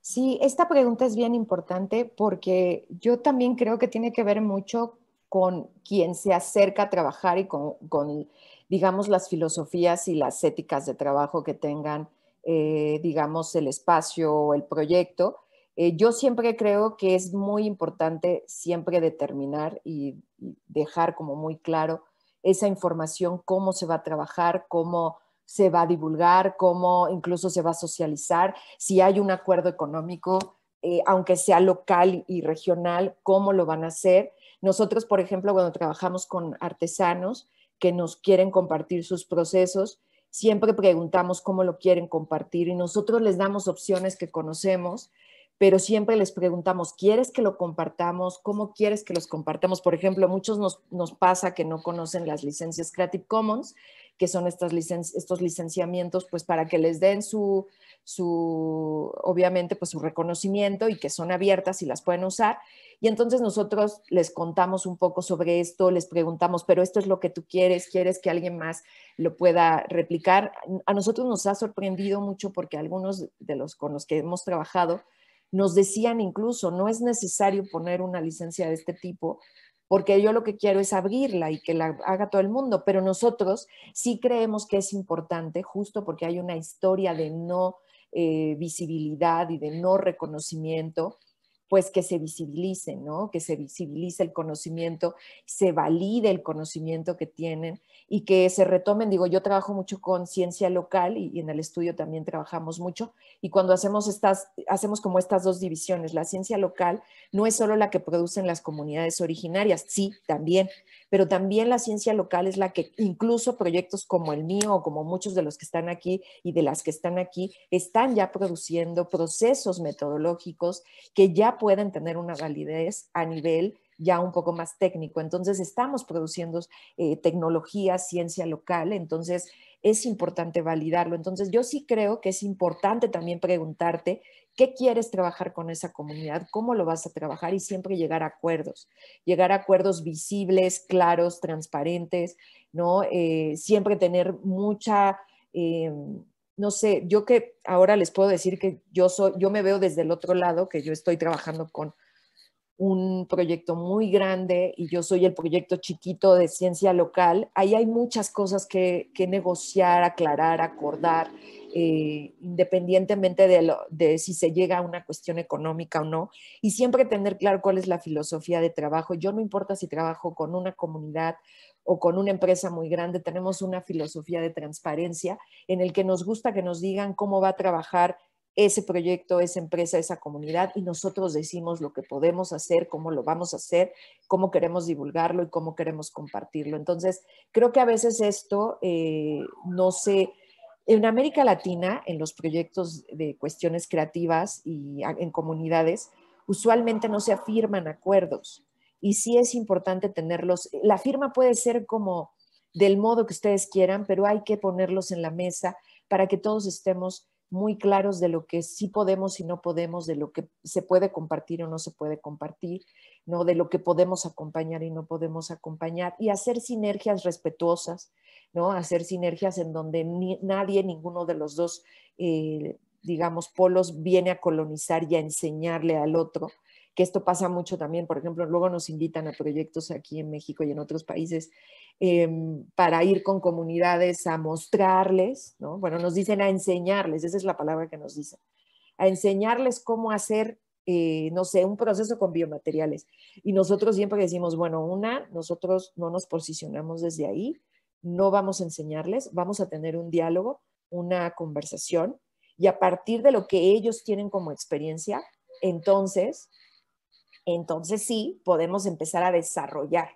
Sí, esta pregunta es bien importante porque yo también creo que tiene que ver mucho con quien se acerca a trabajar y con, digamos, las filosofías y las éticas de trabajo que tengan, eh, digamos, el espacio o el proyecto. Eh, yo siempre creo que es muy importante siempre determinar y dejar como muy claro esa información, cómo se va a trabajar, cómo se va a divulgar, cómo incluso se va a socializar, si hay un acuerdo económico, eh, aunque sea local y regional, cómo lo van a hacer nosotros, por ejemplo, cuando trabajamos con artesanos que nos quieren compartir sus procesos, siempre preguntamos cómo lo quieren compartir y nosotros les damos opciones que conocemos, pero siempre les preguntamos, ¿quieres que lo compartamos? ¿Cómo quieres que los compartamos? Por ejemplo, muchos nos, nos pasa que no conocen las licencias Creative Commons que son estas estos licenciamientos, pues para que les den su, su, obviamente, pues su reconocimiento y que son abiertas y las pueden usar. Y entonces nosotros les contamos un poco sobre esto, les preguntamos, pero esto es lo que tú quieres, quieres que alguien más lo pueda replicar. A nosotros nos ha sorprendido mucho porque algunos de los con los que hemos trabajado nos decían incluso, no es necesario poner una licencia de este tipo porque yo lo que quiero es abrirla y que la haga todo el mundo, pero nosotros sí creemos que es importante, justo porque hay una historia de no eh, visibilidad y de no reconocimiento pues que se visibilice, ¿no? Que se visibilice el conocimiento, se valide el conocimiento que tienen y que se retomen. Digo, yo trabajo mucho con ciencia local y, en el estudio también trabajamos mucho y cuando hacemos estas, hacemos como estas dos divisiones, la ciencia local no es solo la que producen las comunidades originarias, sí, también, pero también la ciencia local es la que incluso proyectos como el mío o como muchos de los que están aquí y de las que están aquí están ya produciendo procesos metodológicos que ya pueden tener una validez a nivel ya un poco más técnico. Entonces estamos produciendo eh, tecnología, ciencia local, entonces es importante validarlo. Entonces yo sí creo que es importante también preguntarte qué quieres trabajar con esa comunidad, cómo lo vas a trabajar y siempre llegar a acuerdos, llegar a acuerdos visibles, claros, transparentes, ¿no? Eh, siempre tener mucha, eh, no sé, yo que ahora les puedo decir que yo soy, yo me veo desde el otro lado, que yo estoy trabajando con un proyecto muy grande y yo soy el proyecto chiquito de ciencia local, ahí hay muchas cosas que negociar, aclarar, acordar, eh, independientemente de, si se llega a una cuestión económica o no, y siempre tener claro cuál es la filosofía de trabajo. Yo no importa si trabajo con una comunidad o con una empresa muy grande, tenemos una filosofía de transparencia en el que nos gusta que nos digan cómo va a trabajar ese proyecto, esa empresa, esa comunidad y nosotros decimos lo que podemos hacer, cómo lo vamos a hacer, cómo queremos divulgarlo y cómo queremos compartirlo. Entonces, creo que a veces esto eh, no se en América Latina, en los proyectos de cuestiones creativas y en comunidades, usualmente no se afirman acuerdos. Y sí es importante tenerlos. La firma puede ser como del modo que ustedes quieran, pero hay que ponerlos en la mesa para que todos estemos muy claros de lo que sí podemos y no podemos, de lo que se puede compartir o no se puede compartir, ¿no? de lo que podemos acompañar y no podemos acompañar, y hacer sinergias respetuosas, ¿no? hacer sinergias en donde nadie, ninguno de los dos, eh, digamos, polos viene a colonizar y a enseñarle al otro, que esto pasa mucho también, por ejemplo, luego nos invitan a proyectos aquí en México y en otros países em, para ir con comunidades a mostrarles, ¿no? Bueno, nos dicen a enseñarles, esa es la palabra que nos dicen, a enseñarles cómo hacer eh, no sé, un proceso con biomateriales. Y nosotros siempre decimos, bueno, una, nosotros no nos posicionamos desde ahí, no vamos a enseñarles, vamos a tener un diálogo, una conversación, y a partir de lo que ellos tienen como experiencia, entonces entonces sí podemos empezar a desarrollar.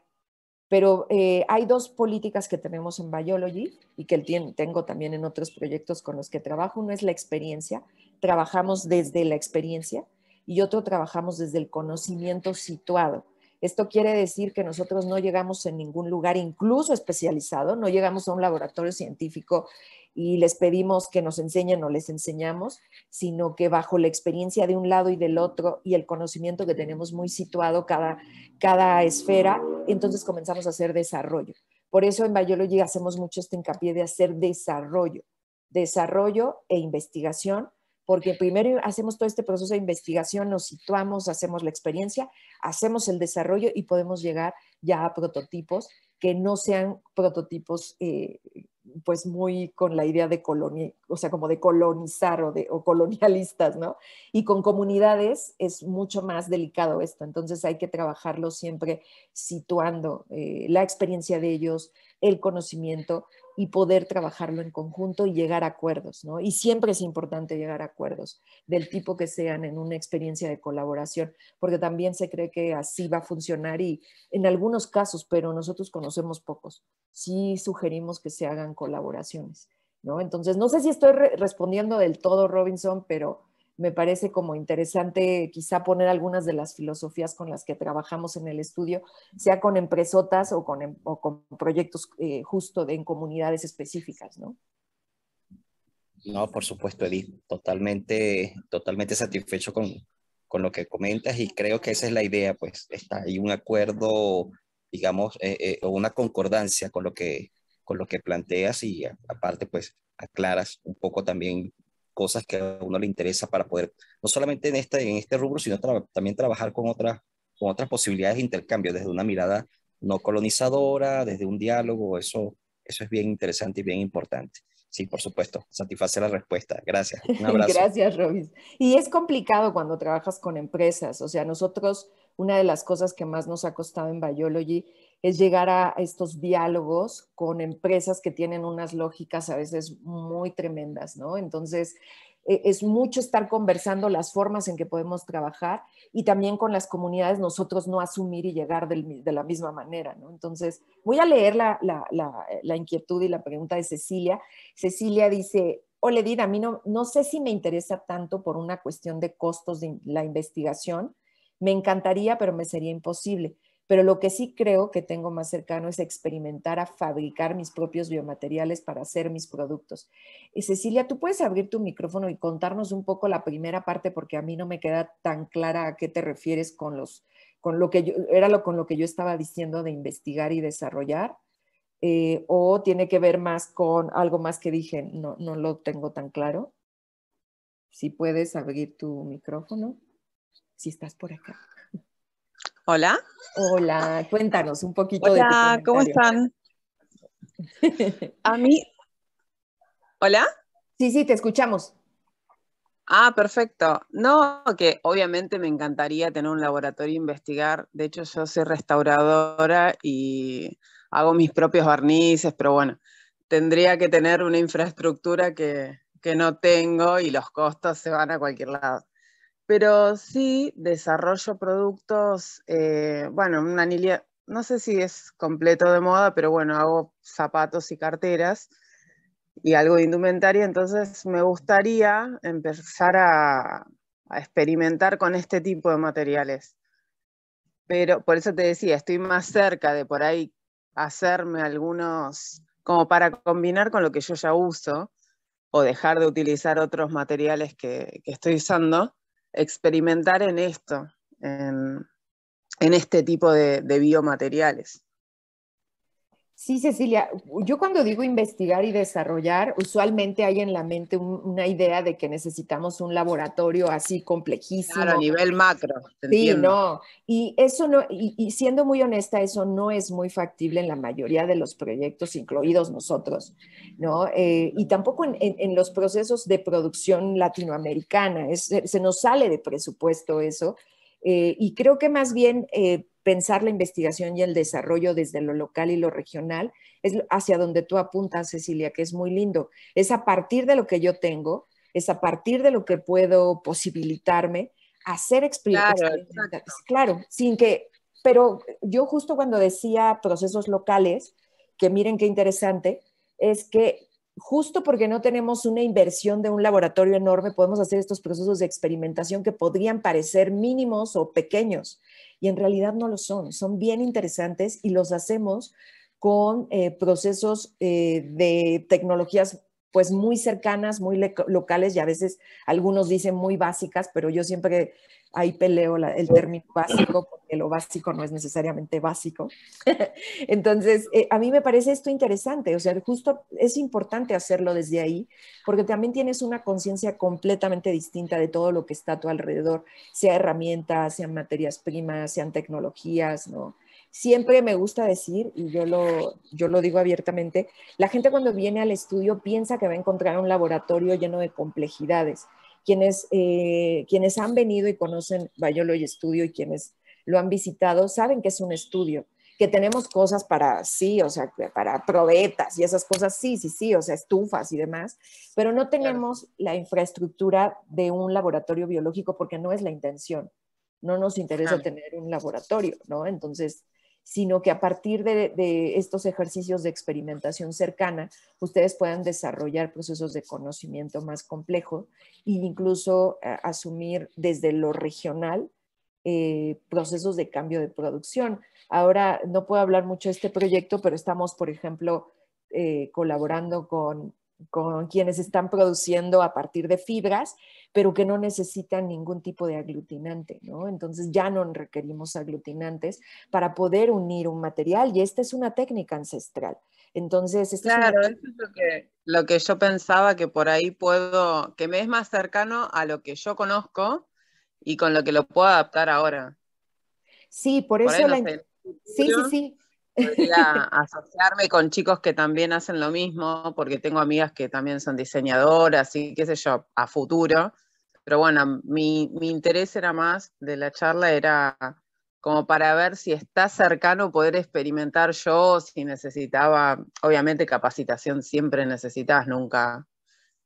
Pero eh, hay dos políticas que tenemos en Biology y que tengo también en otros proyectos con los que trabajo. Uno es la experiencia, trabajamos desde la experiencia y otro trabajamos desde el conocimiento situado. Esto quiere decir que nosotros no llegamos en ningún lugar, incluso especializado, no llegamos a un laboratorio científico y les pedimos que nos enseñen o les enseñamos, sino que bajo la experiencia de un lado y del otro y el conocimiento que tenemos muy situado cada, cada esfera, entonces comenzamos a hacer desarrollo. Por eso en Biology hacemos mucho este hincapié de hacer desarrollo, desarrollo e investigación, porque primero hacemos todo este proceso de investigación, nos situamos, hacemos la experiencia, hacemos el desarrollo y podemos llegar ya a prototipos que no sean prototipos eh, pues muy con la idea de o sea, como de colonizar o, de, colonialistas, ¿no? Y con comunidades es mucho más delicado esto, entonces hay que trabajarlo siempre situando eh, la experiencia de ellos, el conocimiento, y poder trabajarlo en conjunto y llegar a acuerdos, ¿no? Y siempre es importante llegar a acuerdos del tipo que sean en una experiencia de colaboración, porque también se cree que así va a funcionar y en algunos casos, pero nosotros conocemos pocos, sí sugerimos que se hagan colaboraciones, ¿no? Entonces, no sé si estoy respondiendo del todo, Robinson, pero me parece como interesante quizá poner algunas de las filosofías con las que trabajamos en el estudio, sea con empresotas o con, em, proyectos eh, justo de, en comunidades específicas, ¿no? No, por supuesto, Edith, totalmente, totalmente satisfecho con, con lo que comentas y creo que esa es la idea, pues está hay un acuerdo, digamos, eh, eh, o una concordancia con lo que, con lo que planteas y aparte, pues aclaras un poco también cosas que a uno le interesa para poder, no solamente en este, en este rubro, sino también trabajar con otras, con otras posibilidades de intercambio, desde una mirada no colonizadora, desde un diálogo, eso, eso es bien interesante y bien importante. Sí, por supuesto, satisface la respuesta. Gracias. Un abrazo. Gracias, Robis. Y es complicado cuando trabajas con empresas, o sea, nosotros, una de las cosas que más nos ha costado en Biology es llegar a estos diálogos con empresas que tienen unas lógicas a veces muy tremendas, ¿no? Entonces, e, es mucho estar conversando las formas en que podemos trabajar y también con las comunidades nosotros no asumir y llegar de la misma manera, ¿no? Entonces, voy a leer la, inquietud y la pregunta de Cecilia. Cecilia dice, le a mí no sé si me interesa tanto por una cuestión de costos de la investigación, me encantaría, pero me sería imposible pero lo que sí creo que tengo más cercano es experimentar a fabricar mis propios biomateriales para hacer mis productos. Y Cecilia, tú puedes abrir tu micrófono y contarnos un poco la primera parte porque a mí no me queda tan clara a qué te refieres con los con lo que yo era lo con lo que yo estaba diciendo de investigar y desarrollar. Eh, o tiene que ver más con algo más que dije, no, no lo tengo tan claro. Si puedes abrir tu micrófono, si estás por acá. Hola. Hola, cuéntanos un poquito de ¿cómo están? A mí. ¿Hola? Sí, sí, te escuchamos. Ah, perfecto. No, que obviamente me encantaría tener un laboratorio e investigar. De hecho, yo soy restauradora y hago mis propios barnices, pero bueno, tendría que tener una infraestructura que, que no tengo y los costos se van a cualquier lado pero sí desarrollo productos, eh, bueno, una no sé si es completo de moda, pero bueno, hago zapatos y carteras y algo de indumentaria, entonces me gustaría empezar a, experimentar con este tipo de materiales. Pero por eso te decía, estoy más cerca de por ahí hacerme algunos, como para combinar con lo que yo ya uso o dejar de utilizar otros materiales que estoy usando experimentar en esto, en, este tipo de biomateriales. Sí, Cecilia, yo cuando digo investigar y desarrollar, usualmente hay en la mente una idea de que necesitamos un laboratorio así complejísimo. a nivel macro. sí, no. Y eso no, y, siendo muy honesta, eso no es muy factible en la mayoría de los proyectos, incluidos nosotros, ¿no? Eh, y tampoco en, los procesos de producción latinoamericana. se nos sale de presupuesto eso. Eh, y creo que más bien eh, pensar la investigación y el desarrollo desde lo local y lo regional, es hacia donde tú apuntas, Cecilia, que es muy lindo. Es a partir de lo que yo tengo, es a partir de lo que puedo posibilitarme, hacer experimentos. Claro, claro, sin que, pero yo justo cuando decía procesos locales, que miren qué interesante, es que justo porque no tenemos una inversión de un laboratorio enorme, podemos hacer estos procesos de experimentación que podrían parecer mínimos o pequeños, y en realidad no lo son, son bien interesantes y los hacemos con eh, procesos eh, de tecnologías pues muy cercanas, muy locales y a veces algunos dicen muy básicas, pero yo siempre ahí peleo el término básico, porque lo básico no es necesariamente básico. Entonces, eh, a mí me parece esto interesante, o sea, justo es importante hacerlo desde ahí, porque también tienes una conciencia completamente distinta de todo lo que está a tu alrededor, sea herramientas, sean materias primas, sean tecnologías, ¿no? Siempre me gusta decir, y yo yo lo digo abiertamente, la gente cuando viene al estudio piensa que va a encontrar un laboratorio lleno de complejidades quienes, eh, quienes han venido y conocen y estudio y quienes lo han visitado saben que es un estudio, que tenemos cosas para sí, o sea, para probetas y esas cosas, sí, sí, sí, o sea, estufas y demás, pero no tenemos la infraestructura de un laboratorio biológico porque no es la intención. No nos interesa tener un laboratorio, ¿no? Entonces, sino que a partir de, estos ejercicios de experimentación cercana, ustedes puedan desarrollar procesos de conocimiento más complejo e incluso eh, asumir desde lo regional eh, procesos de cambio de producción. Ahora no puedo hablar mucho de este proyecto, pero estamos, por ejemplo, eh, colaborando con con quienes están produciendo a partir de fibras, pero que no necesitan ningún tipo de aglutinante, ¿no? Entonces ya no requerimos aglutinantes para poder unir un material y esta es una técnica ancestral. Entonces, esta claro, es lo que, yo pensaba que por ahí puedo, que me es más cercano a lo que yo conozco y con lo que lo puedo adaptar ahora. Sí, por, eso la... Sí, sí, sí asociarme con chicos que también hacen lo mismo, porque tengo amigas que también son diseñadoras y qué sé yo, a futuro. Pero bueno, mi, mi interés era más de la charla, era como para ver si está cercano poder experimentar yo, si necesitaba, obviamente capacitación siempre necesitas, nunca,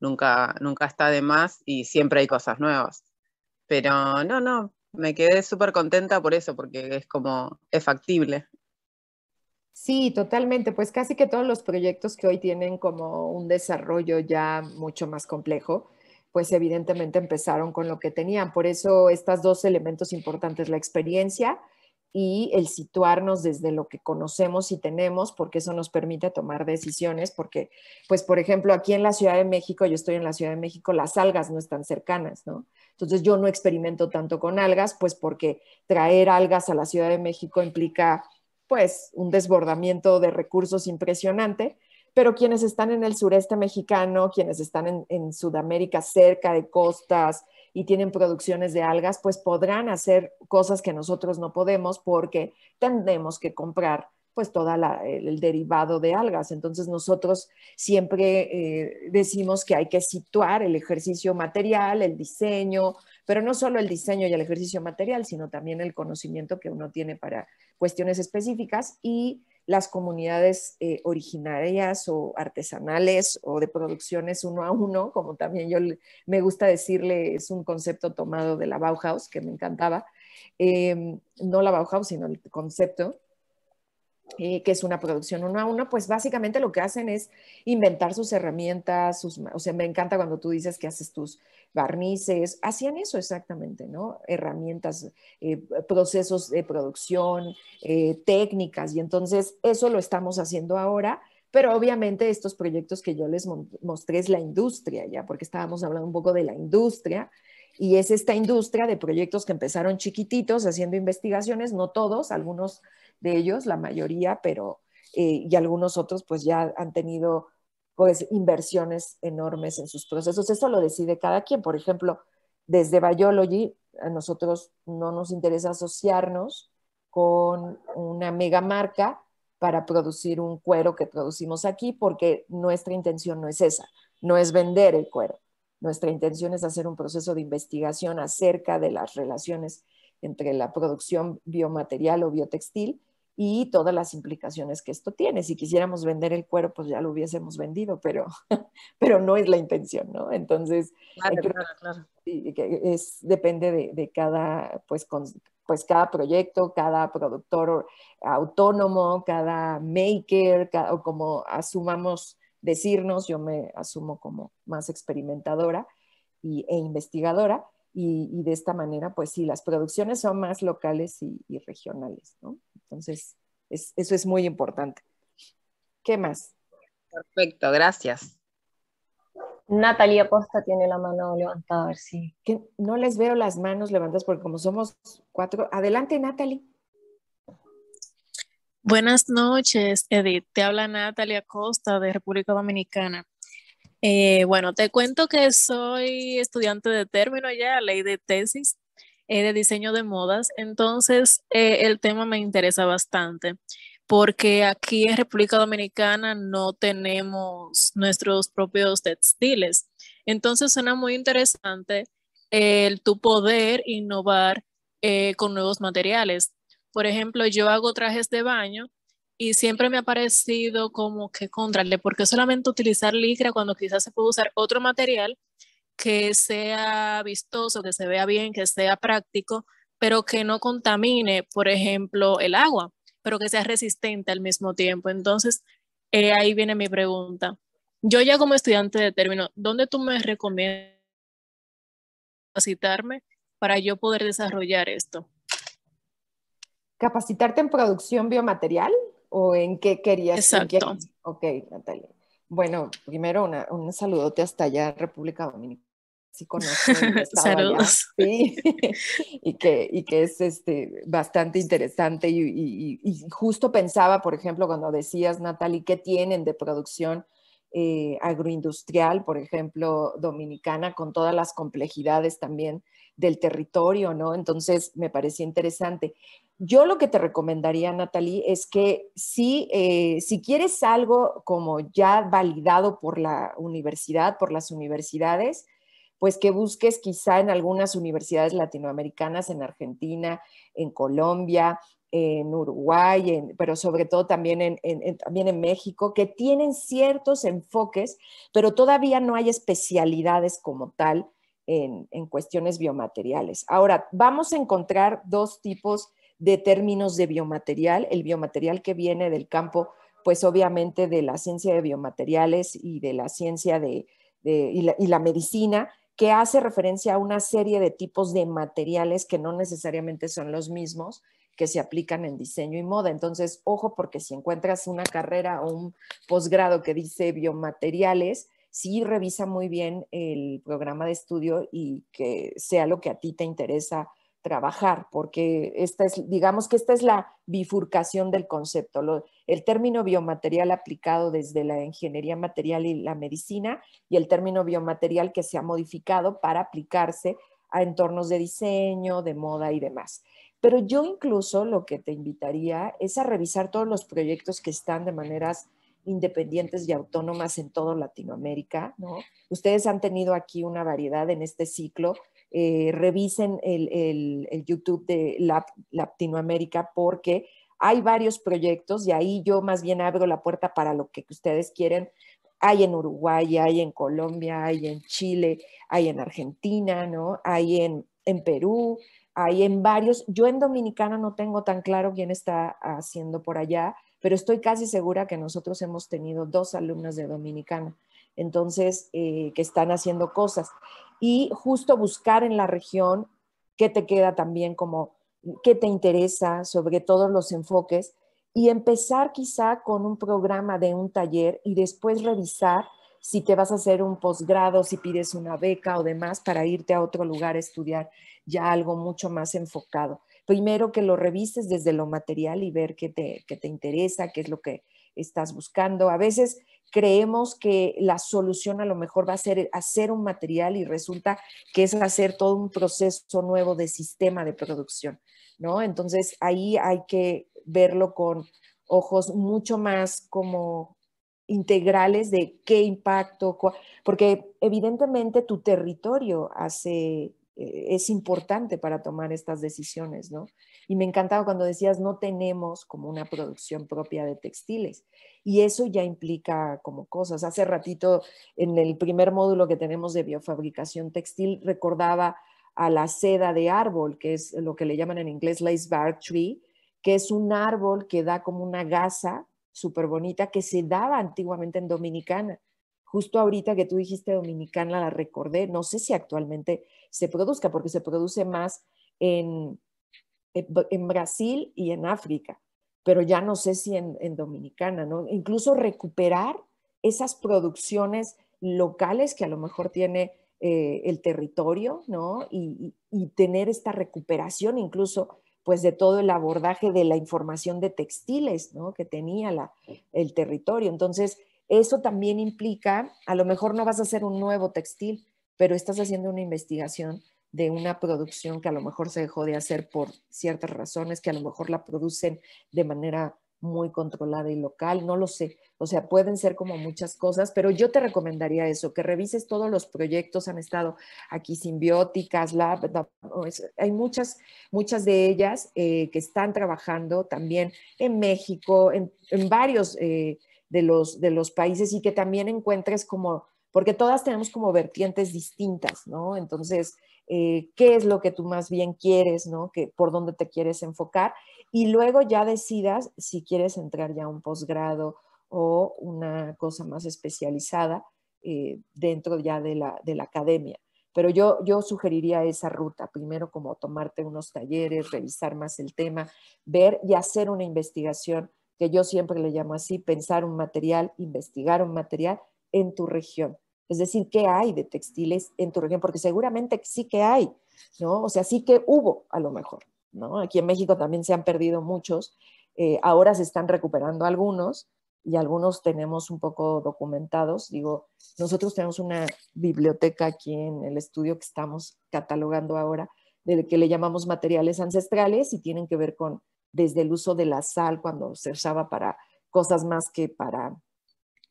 nunca, nunca está de más y siempre hay cosas nuevas. Pero no, no, me quedé súper contenta por eso, porque es como, es factible. Sí, totalmente. Pues casi que todos los proyectos que hoy tienen como un desarrollo ya mucho más complejo, pues evidentemente empezaron con lo que tenían. Por eso estos dos elementos importantes, la experiencia y el situarnos desde lo que conocemos y tenemos, porque eso nos permite tomar decisiones, porque, pues, por ejemplo, aquí en la Ciudad de México, yo estoy en la Ciudad de México, las algas no están cercanas, ¿no? Entonces yo no experimento tanto con algas, pues porque traer algas a la Ciudad de México implica pues un desbordamiento de recursos impresionante, pero quienes están en el sureste mexicano, quienes están en, Sudamérica cerca de costas y tienen producciones de algas, pues podrán hacer cosas que nosotros no podemos porque tendremos que comprar pues todo el derivado de algas. Entonces nosotros siempre eh, decimos que hay que situar el ejercicio material, el diseño, pero no solo el diseño y el ejercicio material, sino también el conocimiento que uno tiene para cuestiones específicas y las comunidades eh, originarias o artesanales o de producciones uno a uno, como también yo me gusta decirle, es un concepto tomado de la Bauhaus que me encantaba, em, no la Bauhaus, sino el concepto, eh, que es una producción uno a uno, pues básicamente lo que hacen es inventar sus herramientas, sus, o sea, me encanta cuando tú dices que haces tus barnices, hacían eso exactamente, ¿no? Herramientas, eh, procesos de producción, eh, técnicas, y entonces eso lo estamos haciendo ahora. Pero obviamente estos proyectos que yo les mostré es la industria, ya, porque estábamos hablando un poco de la industria, y es esta industria de proyectos que empezaron chiquititos haciendo investigaciones, no todos, algunos de ellos, la mayoría, pero eh, y algunos otros pues ya han tenido pues inversiones enormes en sus procesos. Eso lo decide cada quien. Por ejemplo, desde Biology a nosotros no nos interesa asociarnos con una mega marca para producir un cuero que producimos aquí porque nuestra intención no es esa, no es vender el cuero. Nuestra intención es hacer un proceso de investigación acerca de las relaciones entre la producción biomaterial o biotextil y todas las implicaciones que esto tiene. Si quisiéramos vender el cuero, pues ya lo hubiésemos vendido, pero, pero no es la intención, ¿no? Entonces, eh, depende de, cada, pues, pues, cada proyecto, cada productor autónomo, cada maker, o como asumamos decirnos, yo me asumo como más experimentadora e investigadora, y, de esta manera, pues sí, las producciones son más locales y, regionales, ¿no? Entonces, eso es muy importante. ¿Qué más? Perfecto, gracias. Natalia Costa tiene la mano levantada, a ver si. no les veo las manos levantadas porque como somos cuatro. Adelante, Natalie. Buenas noches, Edith. Te habla Natalia Costa de República Dominicana. Eh, bueno, te cuento que soy estudiante de término ya, ley de tesis eh, de diseño de modas, entonces eh, el tema me interesa bastante porque aquí en República Dominicana no tenemos nuestros propios textiles. Entonces suena muy interesante el tu poder innovar con nuevos materiales. Por ejemplo, yo hago trajes de baño y siempre me ha parecido como que contrarle, porque solamente utilizar licra cuando quizás se puede usar otro material que sea vistoso, que se vea bien, que sea práctico, pero que no contamine, por ejemplo, el agua, pero que sea resistente al mismo tiempo. Entonces, eh, ahí viene mi pregunta. Yo ya como estudiante de término, ¿dónde tú me recomiendas capacitarme para yo poder desarrollar esto? ¿Capacitarte en producción biomaterial? o en qué querías. Exacto. ok, Natalia. Bueno, primero un saludote hasta allá, República Dominicana. Sí, conozco. sí. y, que, que es este, bastante interesante. Y, justo pensaba, por ejemplo, cuando decías, Natalie, ¿qué tienen de producción? Eh, agroindustrial, por ejemplo, dominicana, con todas las complejidades también del territorio, ¿no? Entonces, me parecía interesante. Yo lo que te recomendaría, Natalie, es que eh, si, quieres algo como ya validado por la universidad, por las universidades, pues que busques quizá en algunas universidades latinoamericanas, en Argentina, en Colombia, en Uruguay, pero sobre todo también en, también en México, que tienen ciertos enfoques, pero todavía no hay especialidades como tal en, en cuestiones biomateriales. Ahora, vamos a encontrar dos tipos de términos de biomaterial, el biomaterial que viene del campo, pues obviamente de la ciencia de biomateriales y de la ciencia de, y, la, y la medicina, que hace referencia a una serie de tipos de materiales que no necesariamente son los mismos que se aplican en diseño y moda. Entonces, ojo, porque si encuentras una carrera o un posgrado que dice biomateriales, sí revisa muy bien el programa de estudio y que sea lo que a ti te interesa trabajar, porque esta es, digamos que esta es la bifurcación del concepto. el término biomaterial aplicado desde la ingeniería material y la medicina y el término biomaterial que se ha modificado para aplicarse a entornos de diseño, de moda y demás. Pero yo incluso lo que te invitaría es a revisar todos los proyectos que están de maneras independientes y autónomas en toda Latinoamérica, Ustedes han tenido aquí una variedad en este ciclo eh, revisen el, YouTube de Latinoamérica porque hay varios proyectos y ahí yo más bien abro la puerta para lo que ustedes quieren. Hay en Uruguay, hay en Colombia, hay en Chile, hay en Argentina, ¿no? Hay en, Perú, hay en varios. Yo en Dominicana no tengo tan claro quién está haciendo por allá, pero estoy casi segura que nosotros hemos tenido dos alumnos de Dominicana entonces eh, que están haciendo cosas y justo buscar en la región qué te queda también como, qué te interesa sobre todos los enfoques y empezar quizá con un programa de un taller y después revisar si te vas a hacer un posgrado, si pides una beca o demás para irte a otro lugar a estudiar ya algo mucho más enfocado. Primero que lo revises desde lo material y ver qué te, qué te interesa, qué es lo que estás buscando. A veces creemos que la solución a lo mejor va a ser hacer un material y resulta que es hacer todo un proceso nuevo de sistema de producción, ¿no? Entonces ahí hay que verlo con ojos mucho más como integrales de qué impacto, porque evidentemente tu territorio eh, es importante para tomar estas decisiones, ¿no? Y me encantaba cuando decías, no tenemos como una producción propia de textiles. Y eso ya implica como cosas. Hace ratito, en el primer módulo que tenemos de biofabricación textil, recordaba a la seda de árbol, que es lo que le llaman en inglés lace Bark tree, que es un árbol que da como una gasa súper bonita que se daba antiguamente en Dominicana. Justo ahorita que tú dijiste Dominicana, la recordé. No sé si actualmente se produzca, porque se produce más en eh, en Brasil y en África, pero ya no sé si en, Dominicana, ¿no? Incluso recuperar esas producciones locales que a lo mejor tiene eh, el territorio, ¿no? Y, tener esta recuperación incluso, pues, de todo el abordaje de la información de textiles, ¿no? Que tenía el territorio. Entonces, eso también implica, a lo mejor no vas a hacer un nuevo textil, pero estás haciendo una investigación de una producción que a lo mejor se dejó de hacer por ciertas razones, que a lo mejor la producen de manera muy controlada y local, no lo sé. O sea, pueden ser como muchas cosas, pero yo te recomendaría eso, que revises todos los proyectos, han estado aquí simbióticas, lab, hay muchas, muchas de ellas eh, que están trabajando también en México, en, varios eh, de, los, de los países y que también encuentres como, porque todas tenemos como vertientes distintas, ¿no? Entonces, eh, qué es lo que tú más bien quieres, ¿no? Que, por dónde te quieres enfocar y luego ya decidas si quieres entrar ya a un posgrado o una cosa más especializada eh, dentro ya de la, academia. Pero yo, yo sugeriría esa ruta, primero como tomarte unos talleres, revisar más el tema, ver y hacer una investigación, que yo siempre le llamo así, pensar un material, investigar un material en tu región es decir, ¿qué hay de textiles en tu región? Porque seguramente sí que hay, ¿no? O sea, sí que hubo a lo mejor, ¿no? Aquí en México también se han perdido muchos, eh, ahora se están recuperando algunos y algunos tenemos un poco documentados. Digo, nosotros tenemos una biblioteca aquí en el estudio que estamos catalogando ahora, de que le llamamos materiales ancestrales y tienen que ver con desde el uso de la sal cuando se usaba para cosas más que para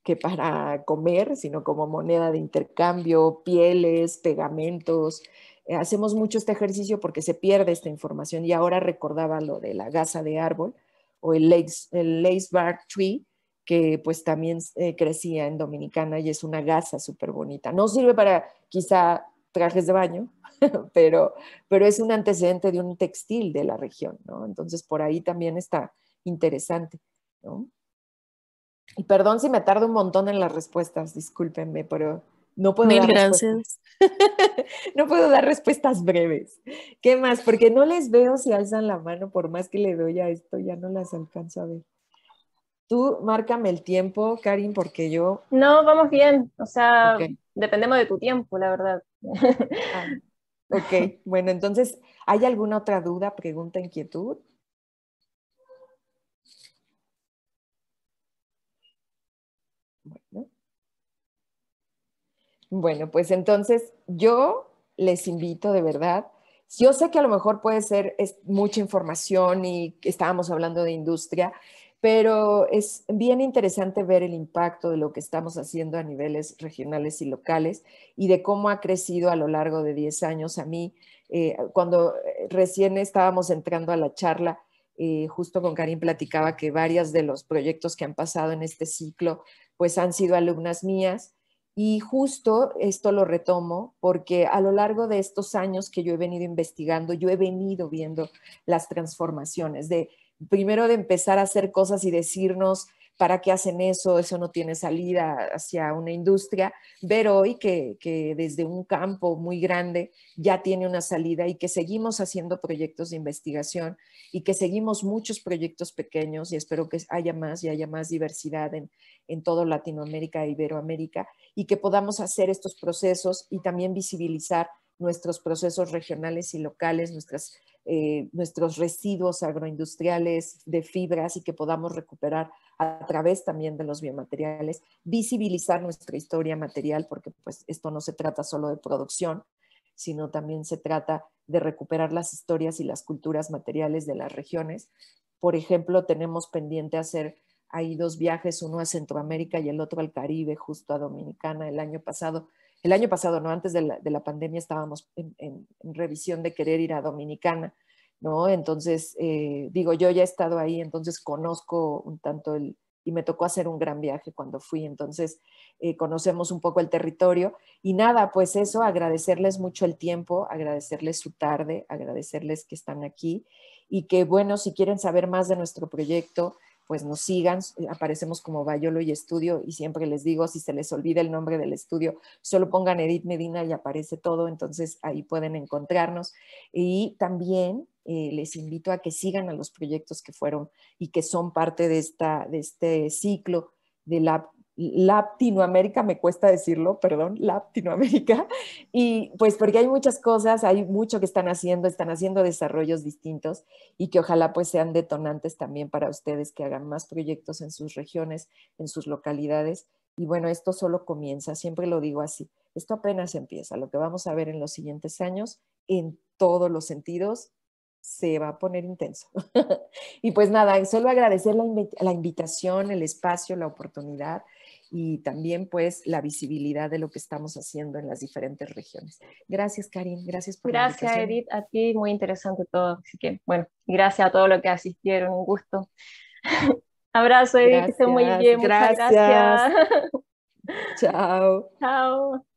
que para comer, sino como moneda de intercambio, pieles, pegamentos. Eh, hacemos mucho este ejercicio porque se pierde esta información y ahora recordaba lo de la gasa de árbol o el lace, el lace tree, que pues también eh, crecía en Dominicana y es una gasa súper bonita. No sirve para quizá trajes de baño, pero, pero es un antecedente de un textil de la región, ¿no? Entonces por ahí también está interesante, ¿no? perdón si me tardo un montón en las respuestas, discúlpenme, pero no puedo dar no puedo dar respuestas breves. ¿Qué más? Porque no les veo si alzan la mano, por más que le doy a esto, ya no las alcanzo a ver. Tú márcame el tiempo, Karin, porque yo... No, vamos bien. O sea, dependemos de tu tiempo, la verdad. Ah, ok, bueno, entonces, ¿hay alguna otra duda, pregunta, inquietud? Bueno, pues entonces yo les invito de verdad. Yo sé que a lo mejor puede ser mucha información y estábamos hablando de industria, pero es bien interesante ver el impacto de lo que estamos haciendo a niveles regionales y locales y de cómo ha crecido a lo largo de 10 años. A mí, eh, cuando eh, recién estábamos entrando a la charla, eh, justo con Karim platicaba que varias de los proyectos que han pasado en este ciclo, pues han sido alumnas mías y justo esto lo retomo porque a lo largo de estos años que yo he venido investigando, yo he venido viendo las transformaciones de primero de empezar a hacer cosas y decirnos, ¿para qué hacen eso? Eso no tiene salida hacia una industria. Ver hoy que, desde un campo muy grande ya tiene una salida y que seguimos haciendo proyectos de investigación y que seguimos muchos proyectos pequeños y espero que haya más y haya más diversidad en, en todo Latinoamérica e Iberoamérica y que podamos hacer estos procesos y también visibilizar nuestros procesos regionales y locales, nuestras, eh, nuestros residuos agroindustriales de fibras y que podamos recuperar a través también de los biomateriales, visibilizar nuestra historia material, porque pues esto no se trata solo de producción, sino también se trata de recuperar las historias y las culturas materiales de las regiones. Por ejemplo, tenemos pendiente hacer ahí dos viajes, uno a Centroamérica y el otro al Caribe, justo a Dominicana el año pasado. El año pasado, no, antes de la, pandemia estábamos en revisión de querer ir a Dominicana entonces, eh, digo, yo ya he estado ahí, entonces conozco un tanto el, y me tocó hacer un gran viaje cuando fui, entonces eh, conocemos un poco el territorio y nada, pues eso, agradecerles mucho el tiempo, agradecerles su tarde, agradecerles que están aquí y que bueno, si quieren saber más de nuestro proyecto, pues nos sigan. Eh, aparecemos como Bayolo y Estudio y siempre les digo, si se les olvida el nombre del estudio, solo pongan Edith Medina y aparece todo, entonces ahí pueden encontrarnos. Y también eh, les invito a que sigan a los proyectos que fueron y que son parte de, esta, de este ciclo de la Latinoamérica, me cuesta decirlo, perdón, Latinoamérica, y pues porque hay muchas cosas, hay mucho que están haciendo, están haciendo desarrollos distintos y que ojalá pues sean detonantes también para ustedes que hagan más proyectos en sus regiones, en sus localidades. Y bueno, esto solo comienza, siempre lo digo así, esto apenas empieza, lo que vamos a ver en los siguientes años, en todos los sentidos, se va a poner intenso. y pues nada, solo agradecer la, la invitación, el espacio, la oportunidad y también pues la visibilidad de lo que estamos haciendo en las diferentes regiones. Gracias Karin, gracias por Gracias Edith, a ti muy interesante todo, así que bueno, gracias a todos los que asistieron, un gusto. Abrazo Edith, que estén muy bien, muchas gracias. Chao. Chao.